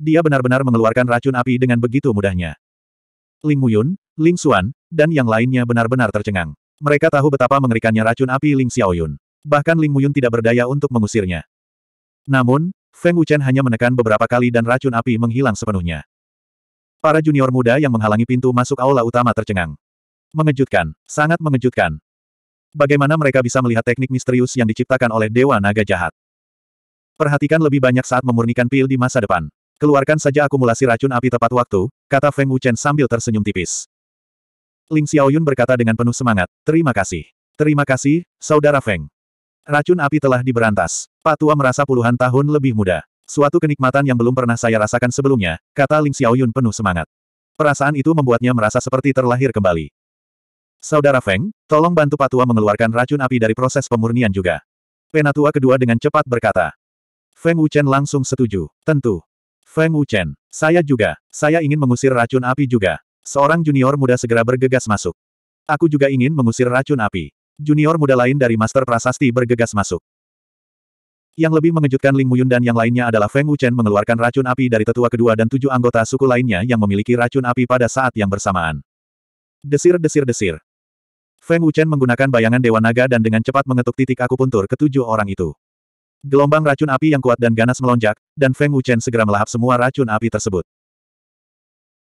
Dia benar-benar mengeluarkan racun api dengan begitu mudahnya. Ling Muyun, Ling Xuan, dan yang lainnya benar-benar tercengang. Mereka tahu betapa mengerikannya racun api Ling Xiaoyun. Bahkan Ling Muyun tidak berdaya untuk mengusirnya. Namun, Feng Wuchen hanya menekan beberapa kali dan racun api menghilang sepenuhnya. Para junior muda yang menghalangi pintu masuk aula utama tercengang. Mengejutkan, sangat mengejutkan. Bagaimana mereka bisa melihat teknik misterius yang diciptakan oleh Dewa Naga Jahat? Perhatikan lebih banyak saat memurnikan pil di masa depan. Keluarkan saja akumulasi racun api tepat waktu, kata Feng Wuchen sambil tersenyum tipis. Ling Xiaoyun berkata dengan penuh semangat, terima kasih. Terima kasih, Saudara Feng. Racun api telah diberantas. Pak Tua merasa puluhan tahun lebih muda. Suatu kenikmatan yang belum pernah saya rasakan sebelumnya, kata Ling Xiaoyun penuh semangat. Perasaan itu membuatnya merasa seperti terlahir kembali. Saudara Feng, tolong bantu Patua mengeluarkan racun api dari proses pemurnian juga. Penatua kedua dengan cepat berkata. Feng Wuchen langsung setuju. Tentu. Feng Wuchen, saya juga. Saya ingin mengusir racun api juga. Seorang junior muda segera bergegas masuk. Aku juga ingin mengusir racun api. Junior muda lain dari Master Prasasti bergegas masuk. Yang lebih mengejutkan Ling Muyun dan yang lainnya adalah Feng Wuchen mengeluarkan racun api dari tetua kedua dan tujuh anggota suku lainnya yang memiliki racun api pada saat yang bersamaan. Desir-desir-desir. Feng Wuchen menggunakan bayangan Dewa Naga dan dengan cepat mengetuk titik akupuntur ketujuh orang itu. Gelombang racun api yang kuat dan ganas melonjak, dan Feng Wuchen segera melahap semua racun api tersebut.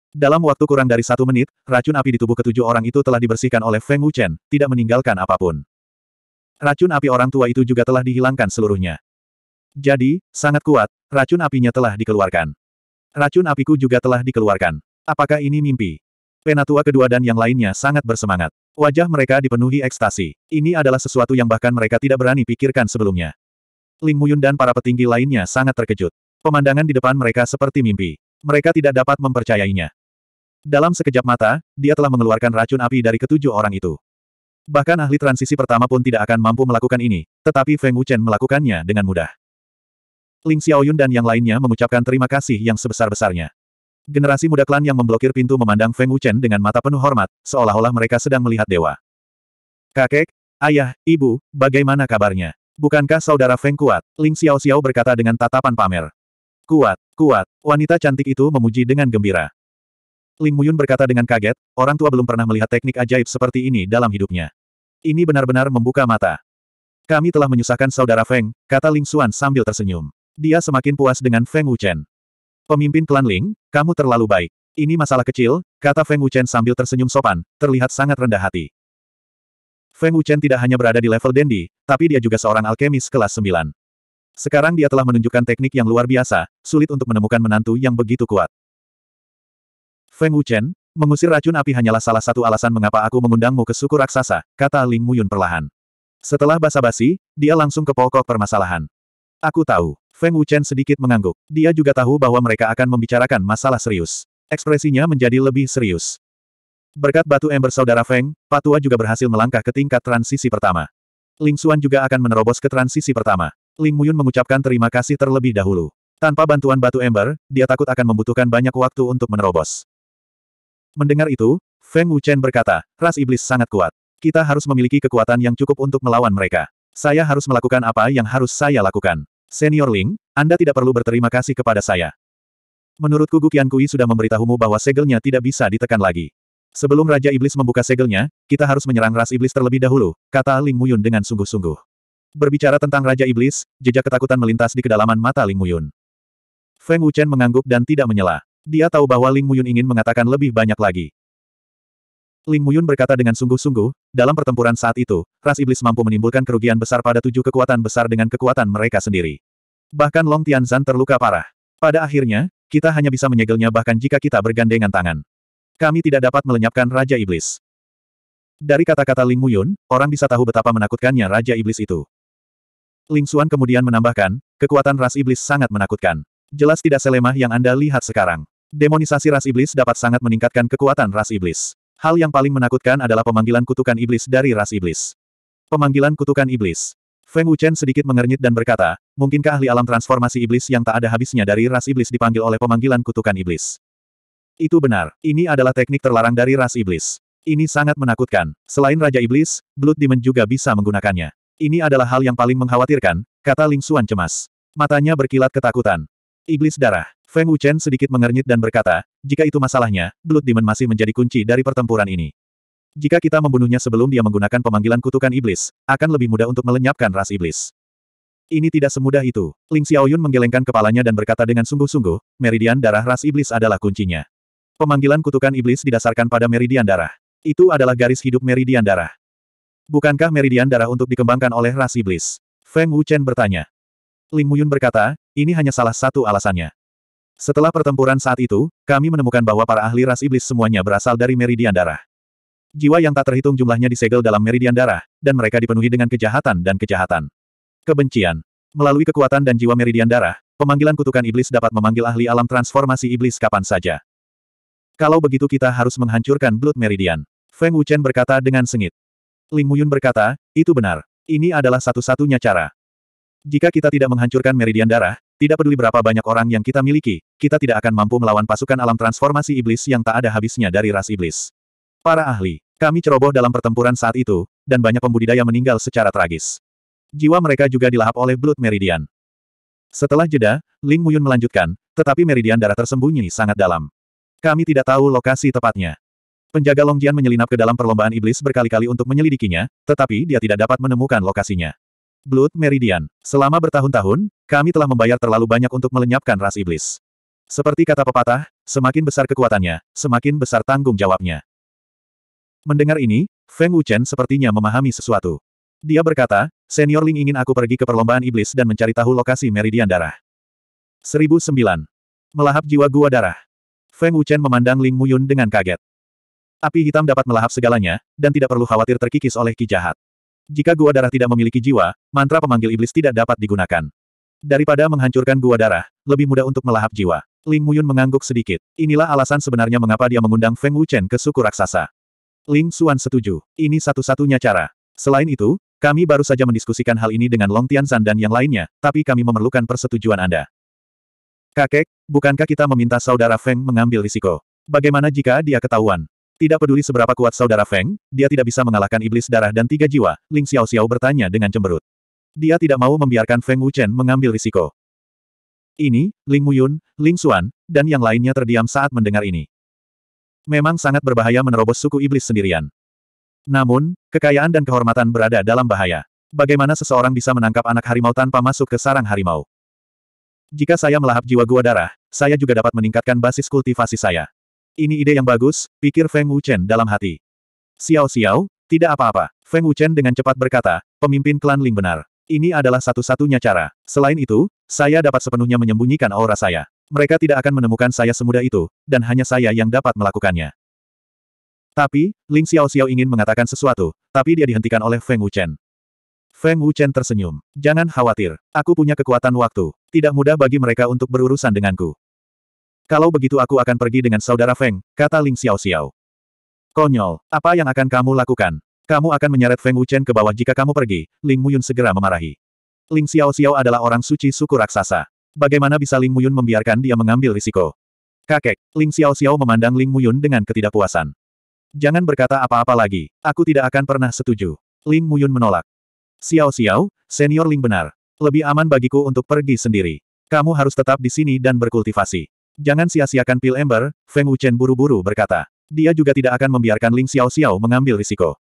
Dalam waktu kurang dari satu menit, racun api di tubuh ketujuh orang itu telah dibersihkan oleh Feng Wuchen, tidak meninggalkan apapun. Racun api orang tua itu juga telah dihilangkan seluruhnya. Jadi, sangat kuat, racun apinya telah dikeluarkan. Racun apiku juga telah dikeluarkan. Apakah ini mimpi? Penatua kedua dan yang lainnya sangat bersemangat. Wajah mereka dipenuhi ekstasi. Ini adalah sesuatu yang bahkan mereka tidak berani pikirkan sebelumnya. Ling Muyun dan para petinggi lainnya sangat terkejut. Pemandangan di depan mereka seperti mimpi. Mereka tidak dapat mempercayainya. Dalam sekejap mata, dia telah mengeluarkan racun api dari ketujuh orang itu. Bahkan ahli transisi pertama pun tidak akan mampu melakukan ini, tetapi Feng Wuchen melakukannya dengan mudah. Ling Xiaoyun dan yang lainnya mengucapkan terima kasih yang sebesar-besarnya. Generasi muda klan yang memblokir pintu memandang Feng Wuchen dengan mata penuh hormat, seolah-olah mereka sedang melihat dewa. Kakek, ayah, ibu, bagaimana kabarnya? Bukankah saudara Feng kuat? Ling Xiao Xiao berkata dengan tatapan pamer. Kuat, kuat, wanita cantik itu memuji dengan gembira. Ling Muyun berkata dengan kaget, orang tua belum pernah melihat teknik ajaib seperti ini dalam hidupnya. Ini benar-benar membuka mata. Kami telah menyusahkan saudara Feng, kata Ling Xuan sambil tersenyum. Dia semakin puas dengan Feng Wuchen. Pemimpin klan Ling, kamu terlalu baik. Ini masalah kecil, kata Feng Wuchen sambil tersenyum sopan, terlihat sangat rendah hati. Feng Wuchen tidak hanya berada di level Dendi, tapi dia juga seorang alkemis kelas 9. Sekarang dia telah menunjukkan teknik yang luar biasa, sulit untuk menemukan menantu yang begitu kuat. Feng Wuchen, mengusir racun api hanyalah salah satu alasan mengapa aku mengundangmu ke suku raksasa, kata Ling Muyun perlahan. Setelah basa-basi, dia langsung ke pokok permasalahan. Aku tahu. Feng Wuchen sedikit mengangguk. Dia juga tahu bahwa mereka akan membicarakan masalah serius. Ekspresinya menjadi lebih serius. Berkat batu ember saudara Feng, Patua juga berhasil melangkah ke tingkat transisi pertama. Ling Xuan juga akan menerobos ke transisi pertama. Ling Muyun mengucapkan terima kasih terlebih dahulu. Tanpa bantuan batu ember, dia takut akan membutuhkan banyak waktu untuk menerobos. Mendengar itu, Feng Wuchen berkata, ras iblis sangat kuat. Kita harus memiliki kekuatan yang cukup untuk melawan mereka. Saya harus melakukan apa yang harus saya lakukan. Senior Ling, Anda tidak perlu berterima kasih kepada saya. Menurutku Gukian Kui sudah memberitahumu bahwa segelnya tidak bisa ditekan lagi. Sebelum Raja Iblis membuka segelnya, kita harus menyerang ras iblis terlebih dahulu, kata Ling Muyun dengan sungguh-sungguh. Berbicara tentang Raja Iblis, jejak ketakutan melintas di kedalaman mata Ling Muyun. Feng Wuchen mengangguk dan tidak menyela. Dia tahu bahwa Ling Muyun ingin mengatakan lebih banyak lagi. Ling Muyun berkata dengan sungguh-sungguh, dalam pertempuran saat itu, ras iblis mampu menimbulkan kerugian besar pada tujuh kekuatan besar dengan kekuatan mereka sendiri. Bahkan Long Tianzan terluka parah. Pada akhirnya, kita hanya bisa menyegelnya bahkan jika kita bergandengan tangan. Kami tidak dapat melenyapkan Raja Iblis. Dari kata-kata Ling Muyun, orang bisa tahu betapa menakutkannya Raja Iblis itu. Ling Xuan kemudian menambahkan, kekuatan ras iblis sangat menakutkan. Jelas tidak selemah yang Anda lihat sekarang. Demonisasi ras iblis dapat sangat meningkatkan kekuatan ras iblis. Hal yang paling menakutkan adalah pemanggilan kutukan iblis dari ras iblis. Pemanggilan kutukan iblis. Feng Wuchen sedikit mengernyit dan berkata, mungkinkah ahli alam transformasi iblis yang tak ada habisnya dari ras iblis dipanggil oleh pemanggilan kutukan iblis? Itu benar, ini adalah teknik terlarang dari ras iblis. Ini sangat menakutkan. Selain Raja Iblis, Blood Demon juga bisa menggunakannya. Ini adalah hal yang paling mengkhawatirkan, kata Ling Xuan cemas. Matanya berkilat ketakutan. Iblis darah. Feng Wuchen sedikit mengernyit dan berkata, jika itu masalahnya, Blood Demon masih menjadi kunci dari pertempuran ini. Jika kita membunuhnya sebelum dia menggunakan pemanggilan kutukan iblis, akan lebih mudah untuk melenyapkan ras iblis. Ini tidak semudah itu. Ling Xiaoyun menggelengkan kepalanya dan berkata dengan sungguh-sungguh, meridian darah ras iblis adalah kuncinya. Pemanggilan kutukan iblis didasarkan pada meridian darah. Itu adalah garis hidup meridian darah. Bukankah meridian darah untuk dikembangkan oleh ras iblis? Feng Wuchen bertanya. Ling Muyun berkata, ini hanya salah satu alasannya. Setelah pertempuran saat itu, kami menemukan bahwa para ahli ras iblis semuanya berasal dari meridian darah. Jiwa yang tak terhitung jumlahnya disegel dalam meridian darah, dan mereka dipenuhi dengan kejahatan dan kejahatan. Kebencian. Melalui kekuatan dan jiwa meridian darah, pemanggilan kutukan iblis dapat memanggil ahli alam transformasi iblis kapan saja. Kalau begitu kita harus menghancurkan Blood Meridian. Feng Wuchen berkata dengan sengit. Lim Yun berkata, itu benar. Ini adalah satu-satunya cara. Jika kita tidak menghancurkan meridian darah, tidak peduli berapa banyak orang yang kita miliki, kita tidak akan mampu melawan pasukan alam transformasi iblis yang tak ada habisnya dari ras iblis. Para ahli, kami ceroboh dalam pertempuran saat itu, dan banyak pembudidaya meninggal secara tragis. Jiwa mereka juga dilahap oleh Blood Meridian. Setelah jeda, Ling Muyun melanjutkan, tetapi meridian darah tersembunyi sangat dalam. Kami tidak tahu lokasi tepatnya. Penjaga Longjian menyelinap ke dalam perlombaan iblis berkali-kali untuk menyelidikinya, tetapi dia tidak dapat menemukan lokasinya. Blood Meridian. Selama bertahun-tahun, kami telah membayar terlalu banyak untuk melenyapkan ras iblis. Seperti kata pepatah, semakin besar kekuatannya, semakin besar tanggung jawabnya. Mendengar ini, Feng Wuchen sepertinya memahami sesuatu. Dia berkata, Senior Ling ingin aku pergi ke perlombaan iblis dan mencari tahu lokasi meridian darah. 1009. Melahap jiwa gua darah. Feng Wuchen memandang Ling Muyun dengan kaget. Api hitam dapat melahap segalanya, dan tidak perlu khawatir terkikis oleh ki jahat. Jika gua darah tidak memiliki jiwa, mantra pemanggil iblis tidak dapat digunakan. Daripada menghancurkan gua darah, lebih mudah untuk melahap jiwa. Ling Muyun mengangguk sedikit. Inilah alasan sebenarnya mengapa dia mengundang Feng Wuchen ke suku raksasa. Ling Xuan setuju. Ini satu-satunya cara. Selain itu, kami baru saja mendiskusikan hal ini dengan Long Tian San dan yang lainnya, tapi kami memerlukan persetujuan Anda. Kakek, bukankah kita meminta saudara Feng mengambil risiko? Bagaimana jika dia ketahuan? Tidak peduli seberapa kuat saudara Feng, dia tidak bisa mengalahkan iblis darah dan tiga jiwa, Ling Xiao Xiao bertanya dengan cemberut. Dia tidak mau membiarkan Feng Wuchen mengambil risiko. Ini, Ling Muyun, Ling Xuan, dan yang lainnya terdiam saat mendengar ini. Memang sangat berbahaya menerobos suku iblis sendirian. Namun, kekayaan dan kehormatan berada dalam bahaya. Bagaimana seseorang bisa menangkap anak harimau tanpa masuk ke sarang harimau? Jika saya melahap jiwa gua darah, saya juga dapat meningkatkan basis kultivasi saya. Ini ide yang bagus, pikir Feng Wuchen dalam hati. Xiao Xiao, tidak apa-apa. Feng Wuchen dengan cepat berkata, pemimpin klan Ling benar. Ini adalah satu-satunya cara. Selain itu, saya dapat sepenuhnya menyembunyikan aura saya. Mereka tidak akan menemukan saya semudah itu, dan hanya saya yang dapat melakukannya. Tapi, Ling Xiao Xiao ingin mengatakan sesuatu, tapi dia dihentikan oleh Feng Wuchen. Feng Wuchen tersenyum. Jangan khawatir, aku punya kekuatan waktu. Tidak mudah bagi mereka untuk berurusan denganku. Kalau begitu aku akan pergi dengan saudara Feng, kata Ling Xiao Xiao. Konyol, apa yang akan kamu lakukan? Kamu akan menyeret Feng Wuchen ke bawah jika kamu pergi, Ling Muyun segera memarahi. Ling Xiao Xiao adalah orang suci suku raksasa. Bagaimana bisa Ling Muyun membiarkan dia mengambil risiko? Kakek, Ling Xiao Xiao memandang Ling Muyun dengan ketidakpuasan. Jangan berkata apa-apa lagi, aku tidak akan pernah setuju. Ling Muyun menolak. Xiao Xiao, senior Ling benar. Lebih aman bagiku untuk pergi sendiri. Kamu harus tetap di sini dan berkultivasi. Jangan sia-siakan pil ember, Feng Wuchen buru-buru berkata. Dia juga tidak akan membiarkan Ling Xiao Xiao mengambil risiko.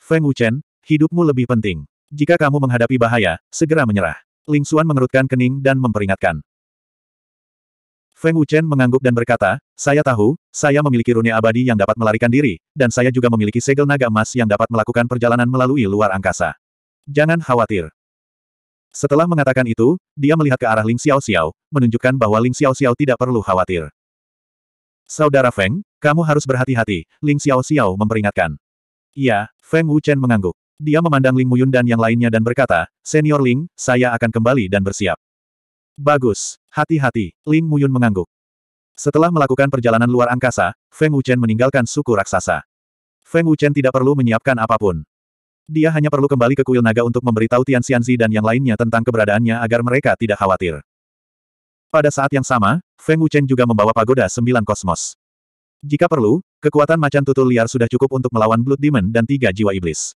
Feng Wuchen, hidupmu lebih penting. Jika kamu menghadapi bahaya, segera menyerah. Ling Xuan mengerutkan kening dan memperingatkan. Feng Wuchen mengangguk dan berkata, saya tahu, saya memiliki rune abadi yang dapat melarikan diri, dan saya juga memiliki segel naga emas yang dapat melakukan perjalanan melalui luar angkasa. Jangan khawatir. Setelah mengatakan itu, dia melihat ke arah Ling Xiao Xiao, menunjukkan bahwa Ling Xiao Xiao tidak perlu khawatir. Saudara Feng, kamu harus berhati-hati, Ling Xiao Xiao memperingatkan. Iya, Feng Wuchen mengangguk. Dia memandang Ling Muyun dan yang lainnya dan berkata, Senior Ling, saya akan kembali dan bersiap. Bagus, hati-hati, Ling Muyun mengangguk. Setelah melakukan perjalanan luar angkasa, Feng Wuchen meninggalkan suku raksasa. Feng Wuchen tidak perlu menyiapkan apapun. Dia hanya perlu kembali ke kuil naga untuk memberitahu Tian Xianzi dan yang lainnya tentang keberadaannya agar mereka tidak khawatir. Pada saat yang sama, Feng Wuchen juga membawa pagoda sembilan kosmos. Jika perlu, kekuatan macan tutul liar sudah cukup untuk melawan Blood Demon dan tiga jiwa iblis.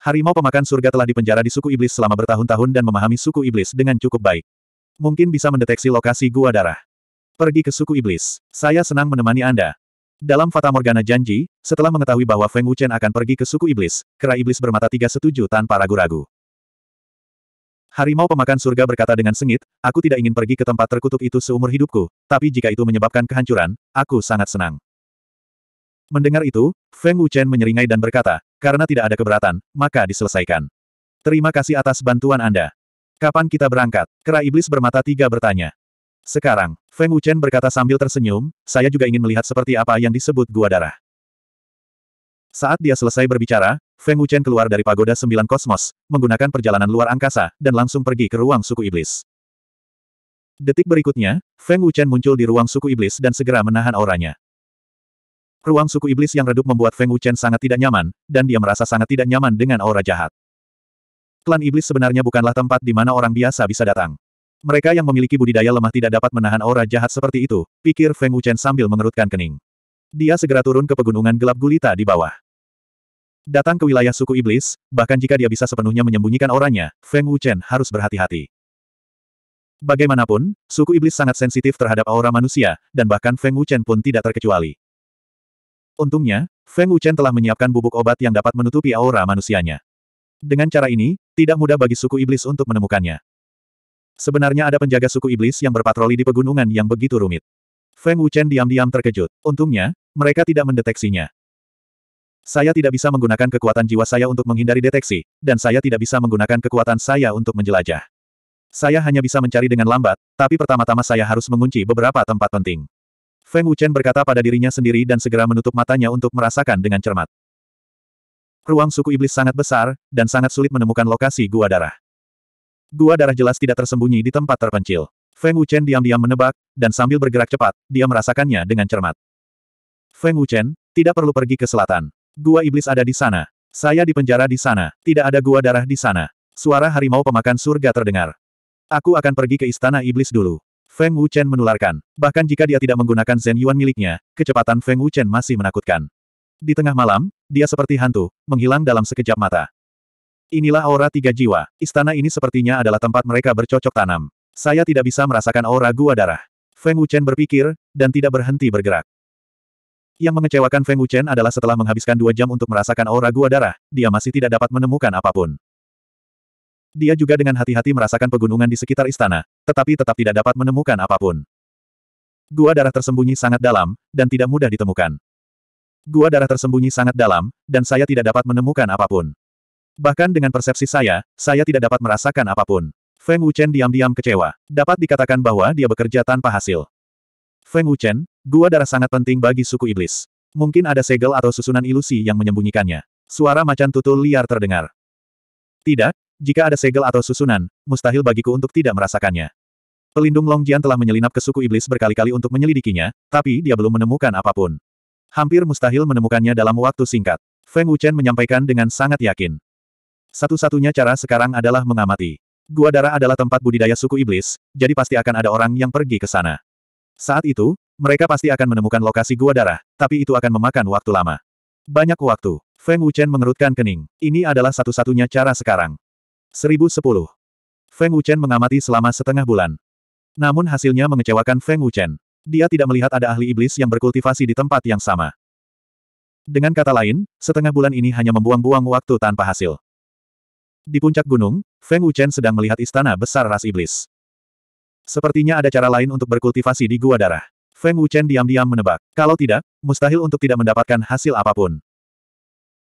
Harimau pemakan surga telah dipenjara di suku iblis selama bertahun-tahun dan memahami suku iblis dengan cukup baik. Mungkin bisa mendeteksi lokasi gua darah. Pergi ke suku iblis. Saya senang menemani Anda. Dalam Fata Morgana janji, setelah mengetahui bahwa Feng Wuchen akan pergi ke suku iblis, kera iblis bermata tiga setuju tanpa ragu-ragu. Harimau pemakan surga berkata dengan sengit, aku tidak ingin pergi ke tempat terkutuk itu seumur hidupku, tapi jika itu menyebabkan kehancuran, aku sangat senang. Mendengar itu, Feng Wuchen menyeringai dan berkata, karena tidak ada keberatan, maka diselesaikan. Terima kasih atas bantuan Anda. Kapan kita berangkat? Kera iblis bermata tiga bertanya. Sekarang, Feng Wuchen berkata sambil tersenyum, saya juga ingin melihat seperti apa yang disebut gua darah. Saat dia selesai berbicara, Feng Wuchen keluar dari pagoda sembilan kosmos, menggunakan perjalanan luar angkasa, dan langsung pergi ke ruang suku iblis. Detik berikutnya, Feng Wuchen muncul di ruang suku iblis dan segera menahan auranya. Ruang suku iblis yang redup membuat Feng Wuchen sangat tidak nyaman, dan dia merasa sangat tidak nyaman dengan aura jahat. Klan iblis sebenarnya bukanlah tempat di mana orang biasa bisa datang. Mereka yang memiliki budidaya lemah tidak dapat menahan aura jahat seperti itu, pikir Feng Wuchen sambil mengerutkan kening. Dia segera turun ke pegunungan gelap gulita di bawah. Datang ke wilayah suku iblis, bahkan jika dia bisa sepenuhnya menyembunyikan auranya, Feng Wuchen harus berhati-hati. Bagaimanapun, suku iblis sangat sensitif terhadap aura manusia, dan bahkan Feng Wuchen pun tidak terkecuali. Untungnya, Feng Wuchen telah menyiapkan bubuk obat yang dapat menutupi aura manusianya. Dengan cara ini, tidak mudah bagi suku iblis untuk menemukannya. Sebenarnya ada penjaga suku iblis yang berpatroli di pegunungan yang begitu rumit. Feng Wuchen diam-diam terkejut. Untungnya, mereka tidak mendeteksinya. Saya tidak bisa menggunakan kekuatan jiwa saya untuk menghindari deteksi, dan saya tidak bisa menggunakan kekuatan saya untuk menjelajah. Saya hanya bisa mencari dengan lambat, tapi pertama-tama saya harus mengunci beberapa tempat penting. Feng Wuchen berkata pada dirinya sendiri dan segera menutup matanya untuk merasakan dengan cermat. Ruang suku iblis sangat besar, dan sangat sulit menemukan lokasi gua darah. Gua darah jelas tidak tersembunyi di tempat terpencil. Feng Wuchen diam-diam menebak, dan sambil bergerak cepat, dia merasakannya dengan cermat. Feng Wuchen, tidak perlu pergi ke selatan. Gua iblis ada di sana. Saya dipenjara di sana. Tidak ada gua darah di sana. Suara harimau pemakan surga terdengar. Aku akan pergi ke istana iblis dulu. Feng Wuchen menularkan. Bahkan jika dia tidak menggunakan Zen Yuan miliknya, kecepatan Feng Wuchen masih menakutkan. Di tengah malam, dia seperti hantu, menghilang dalam sekejap mata. Inilah aura tiga jiwa. Istana ini sepertinya adalah tempat mereka bercocok tanam. Saya tidak bisa merasakan aura gua darah. Feng Wuchen berpikir, dan tidak berhenti bergerak. Yang mengecewakan Feng Wuchen adalah setelah menghabiskan dua jam untuk merasakan aura gua darah, dia masih tidak dapat menemukan apapun. Dia juga dengan hati-hati merasakan pegunungan di sekitar istana, tetapi tetap tidak dapat menemukan apapun. Gua darah tersembunyi sangat dalam, dan tidak mudah ditemukan. Gua darah tersembunyi sangat dalam, dan saya tidak dapat menemukan apapun. Bahkan dengan persepsi saya, saya tidak dapat merasakan apapun. Feng Wuchen diam-diam kecewa. Dapat dikatakan bahwa dia bekerja tanpa hasil. Feng Wuchen, gua darah sangat penting bagi suku iblis. Mungkin ada segel atau susunan ilusi yang menyembunyikannya. Suara macan tutul liar terdengar. Tidak, jika ada segel atau susunan, mustahil bagiku untuk tidak merasakannya. Pelindung Longjian telah menyelinap ke suku iblis berkali-kali untuk menyelidikinya, tapi dia belum menemukan apapun. Hampir mustahil menemukannya dalam waktu singkat. Feng Wuchen menyampaikan dengan sangat yakin. Satu-satunya cara sekarang adalah mengamati. Gua darah adalah tempat budidaya suku iblis, jadi pasti akan ada orang yang pergi ke sana. Saat itu, mereka pasti akan menemukan lokasi gua darah, tapi itu akan memakan waktu lama. Banyak waktu. Feng Wuchen mengerutkan kening. Ini adalah satu-satunya cara sekarang. 1010. Feng Wuchen mengamati selama setengah bulan. Namun hasilnya mengecewakan Feng Wuchen. Dia tidak melihat ada ahli iblis yang berkultivasi di tempat yang sama. Dengan kata lain, setengah bulan ini hanya membuang-buang waktu tanpa hasil. Di puncak gunung, Feng Wuchen sedang melihat istana besar ras iblis. Sepertinya ada cara lain untuk berkultivasi di gua darah. Feng Wuchen diam-diam menebak. Kalau tidak, mustahil untuk tidak mendapatkan hasil apapun.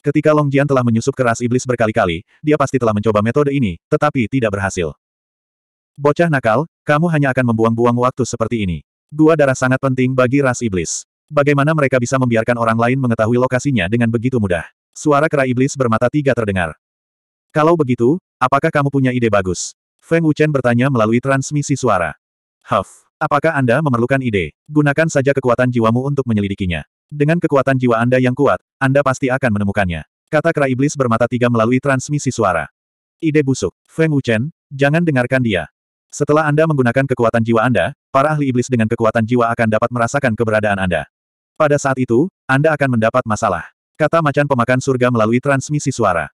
Ketika Long Jian telah menyusup ke ras iblis berkali-kali, dia pasti telah mencoba metode ini, tetapi tidak berhasil. Bocah nakal, kamu hanya akan membuang-buang waktu seperti ini. Gua darah sangat penting bagi ras iblis. Bagaimana mereka bisa membiarkan orang lain mengetahui lokasinya dengan begitu mudah? Suara kera iblis bermata tiga terdengar. Kalau begitu, apakah kamu punya ide bagus? Feng Wuchen bertanya melalui transmisi suara. Huff, apakah Anda memerlukan ide? Gunakan saja kekuatan jiwamu untuk menyelidikinya. Dengan kekuatan jiwa Anda yang kuat, Anda pasti akan menemukannya. Kata kera iblis bermata tiga melalui transmisi suara. Ide busuk. Feng Wuchen, jangan dengarkan dia. Setelah Anda menggunakan kekuatan jiwa Anda, para ahli iblis dengan kekuatan jiwa akan dapat merasakan keberadaan Anda. Pada saat itu, Anda akan mendapat masalah. Kata macan pemakan surga melalui transmisi suara.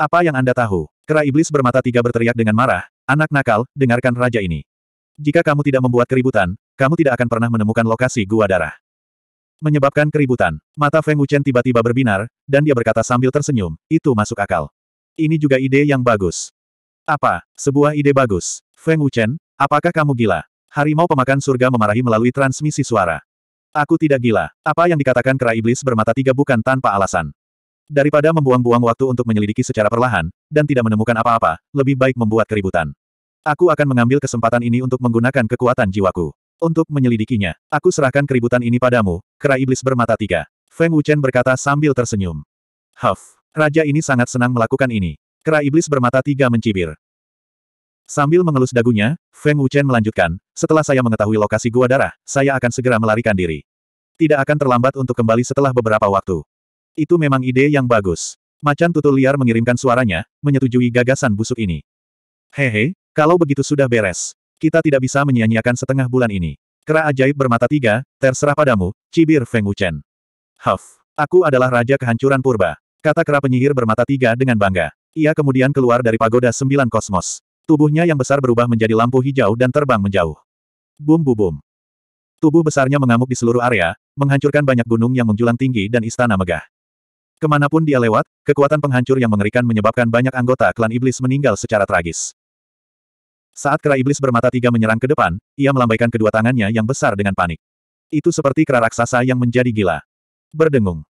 Apa yang Anda tahu? Kera iblis bermata tiga berteriak dengan marah, anak nakal, dengarkan raja ini. Jika kamu tidak membuat keributan, kamu tidak akan pernah menemukan lokasi gua darah. Menyebabkan keributan, mata Feng Wuchen tiba-tiba berbinar, dan dia berkata sambil tersenyum, itu masuk akal. Ini juga ide yang bagus. Apa? Sebuah ide bagus. Feng Wuchen, apakah kamu gila? Harimau pemakan surga memarahi melalui transmisi suara. Aku tidak gila. Apa yang dikatakan kera iblis bermata tiga bukan tanpa alasan. Daripada membuang-buang waktu untuk menyelidiki secara perlahan, dan tidak menemukan apa-apa, lebih baik membuat keributan. Aku akan mengambil kesempatan ini untuk menggunakan kekuatan jiwaku. Untuk menyelidikinya, aku serahkan keributan ini padamu, kera iblis bermata tiga. Feng Wuchen berkata sambil tersenyum. Huff, raja ini sangat senang melakukan ini. Kera iblis bermata tiga mencibir. Sambil mengelus dagunya, Feng Wuchen melanjutkan, setelah saya mengetahui lokasi gua darah, saya akan segera melarikan diri. Tidak akan terlambat untuk kembali setelah beberapa waktu. Itu memang ide yang bagus. Macan tutul liar mengirimkan suaranya, menyetujui gagasan busuk ini. Hehe, kalau begitu sudah beres. Kita tidak bisa menyia-nyiakan setengah bulan ini. Kera ajaib bermata tiga, terserah padamu, cibir Feng Wuchen. Huff, aku adalah raja kehancuran purba. Kata kera penyihir bermata tiga dengan bangga. Ia kemudian keluar dari pagoda sembilan kosmos. Tubuhnya yang besar berubah menjadi lampu hijau dan terbang menjauh. Bum bum bum. Tubuh besarnya mengamuk di seluruh area, menghancurkan banyak gunung yang menjulang tinggi dan istana megah. Kemanapun dia lewat, kekuatan penghancur yang mengerikan menyebabkan banyak anggota klan iblis meninggal secara tragis. Saat kera iblis bermata tiga menyerang ke depan, ia melambaikan kedua tangannya yang besar dengan panik. Itu seperti kera raksasa yang menjadi gila. Berdengung.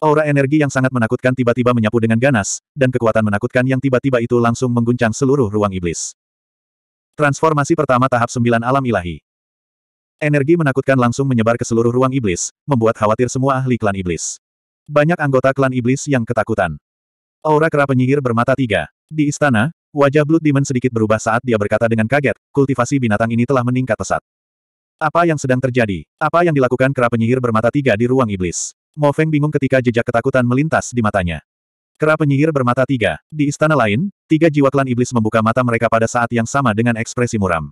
Aura energi yang sangat menakutkan tiba-tiba menyapu dengan ganas, dan kekuatan menakutkan yang tiba-tiba itu langsung mengguncang seluruh ruang iblis. Transformasi pertama tahap sembilan alam ilahi. Energi menakutkan langsung menyebar ke seluruh ruang iblis, membuat khawatir semua ahli klan iblis. Banyak anggota klan iblis yang ketakutan. Aura kera penyihir bermata tiga. Di istana, wajah Blood Demon sedikit berubah saat dia berkata dengan kaget, kultivasi binatang ini telah meningkat pesat. Apa yang sedang terjadi? Apa yang dilakukan kera penyihir bermata tiga di ruang iblis? Mo Feng bingung ketika jejak ketakutan melintas di matanya. Kera penyihir bermata tiga. Di istana lain, tiga jiwa klan iblis membuka mata mereka pada saat yang sama dengan ekspresi muram.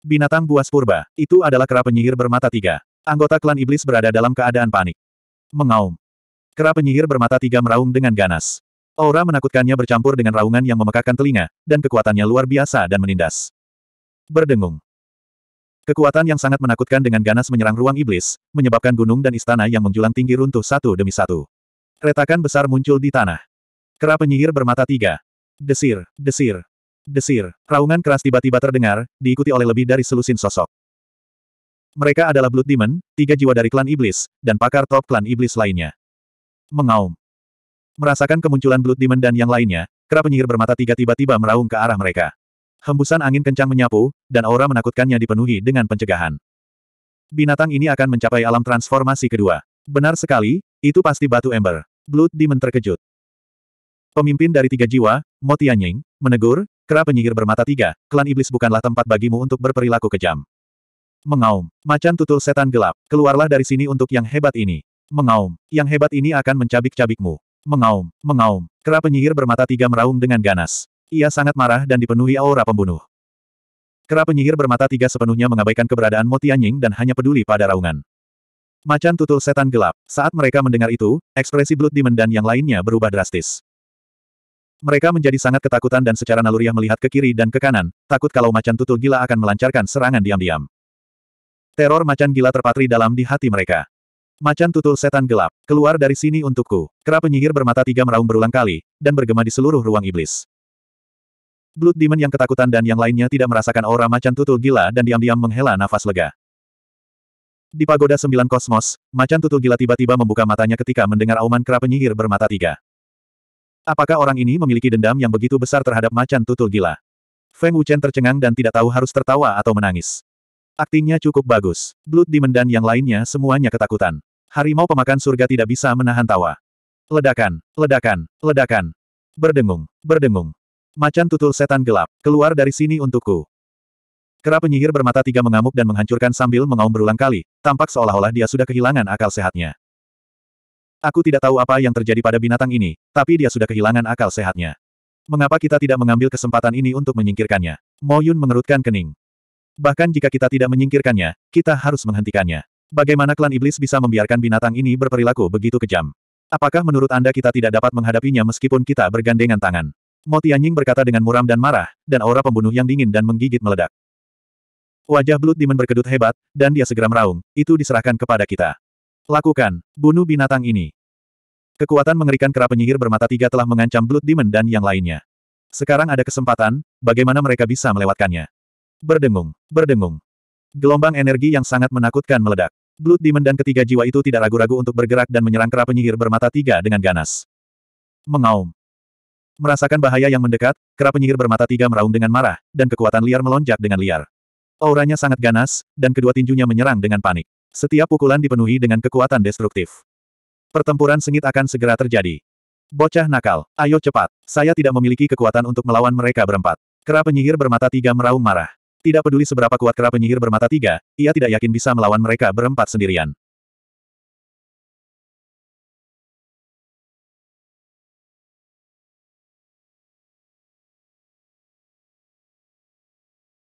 Binatang buas purba, itu adalah kera penyihir bermata tiga. Anggota klan iblis berada dalam keadaan panik. Mengaum. Kera penyihir bermata tiga meraung dengan ganas. Aura menakutkannya bercampur dengan raungan yang memekakan telinga, dan kekuatannya luar biasa dan menindas. Berdengung. Kekuatan yang sangat menakutkan dengan ganas menyerang ruang iblis, menyebabkan gunung dan istana yang menjulang tinggi runtuh satu demi satu. Retakan besar muncul di tanah. Kera penyihir bermata tiga. Desir, desir, desir. Raungan keras tiba-tiba terdengar, diikuti oleh lebih dari selusin sosok. Mereka adalah Blood Demon, tiga jiwa dari klan iblis, dan pakar top klan iblis lainnya. Mengaum. Merasakan kemunculan Blood Demon dan yang lainnya, kera penyihir bermata tiga tiba-tiba meraung ke arah mereka. Hembusan angin kencang menyapu, dan aura menakutkannya dipenuhi dengan pencegahan. Binatang ini akan mencapai alam transformasi kedua. Benar sekali, itu pasti batu ember. Blood Demon terkejut. Pemimpin dari tiga jiwa, Motianying menegur, kera penyihir bermata tiga, klan iblis bukanlah tempat bagimu untuk berperilaku kejam. Mengaum, macan tutul setan gelap, keluarlah dari sini untuk yang hebat ini. Mengaum. Yang hebat ini akan mencabik-cabikmu. Mengaum, mengaum. Kera penyihir bermata tiga meraung dengan ganas. Ia sangat marah dan dipenuhi aura pembunuh. Kera penyihir bermata tiga sepenuhnya mengabaikan keberadaan Motianying dan hanya peduli pada raungan. Macan tutul setan gelap. Saat mereka mendengar itu, ekspresi Blood Demon dan yang lainnya berubah drastis. Mereka menjadi sangat ketakutan dan secara naluriah melihat ke kiri dan ke kanan, takut kalau macan tutul gila akan melancarkan serangan diam-diam. Teror macan gila terpatri dalam di hati mereka. Macan tutul setan gelap, keluar dari sini untukku. Kera penyihir bermata tiga meraung berulang kali, dan bergema di seluruh ruang iblis. Blood Demon yang ketakutan dan yang lainnya tidak merasakan aura macan tutul gila dan diam-diam menghela nafas lega. Di pagoda sembilan kosmos, macan tutul gila tiba-tiba membuka matanya ketika mendengar auman kera penyihir bermata tiga. Apakah orang ini memiliki dendam yang begitu besar terhadap macan tutul gila? Feng Wuchen tercengang dan tidak tahu harus tertawa atau menangis. Aktingnya cukup bagus. Blood Demon dan yang lainnya semuanya ketakutan. Harimau pemakan surga tidak bisa menahan tawa. Ledakan, ledakan, ledakan. Berdengung, berdengung. Macan tutul setan gelap, keluar dari sini untukku. Kera penyihir bermata tiga mengamuk dan menghancurkan sambil mengaum berulang kali, tampak seolah-olah dia sudah kehilangan akal sehatnya. Aku tidak tahu apa yang terjadi pada binatang ini, tapi dia sudah kehilangan akal sehatnya. Mengapa kita tidak mengambil kesempatan ini untuk menyingkirkannya? Mo Yun mengerutkan kening. Bahkan jika kita tidak menyingkirkannya, kita harus menghentikannya. Bagaimana klan iblis bisa membiarkan binatang ini berperilaku begitu kejam? Apakah menurut Anda kita tidak dapat menghadapinya meskipun kita bergandengan tangan? Mo Tianying berkata dengan muram dan marah, dan aura pembunuh yang dingin dan menggigit meledak. Wajah Blood Demon berkedut hebat, dan dia segera meraung, itu diserahkan kepada kita. Lakukan, bunuh binatang ini. Kekuatan mengerikan kera penyihir bermata tiga telah mengancam Blood Demon dan yang lainnya. Sekarang ada kesempatan, bagaimana mereka bisa melewatkannya. Berdengung, berdengung. Gelombang energi yang sangat menakutkan meledak. Blood Demon dan ketiga jiwa itu tidak ragu-ragu untuk bergerak dan menyerang kera penyihir bermata tiga dengan ganas. Mengaum. Merasakan bahaya yang mendekat, kera penyihir bermata tiga meraung dengan marah, dan kekuatan liar melonjak dengan liar. Auranya sangat ganas, dan kedua tinjunya menyerang dengan panik. Setiap pukulan dipenuhi dengan kekuatan destruktif. Pertempuran sengit akan segera terjadi. Bocah nakal, ayo cepat. Saya tidak memiliki kekuatan untuk melawan mereka berempat. Kera penyihir bermata tiga meraung marah. Tidak peduli seberapa kuat kera penyihir bermata tiga, ia tidak yakin bisa melawan mereka berempat sendirian.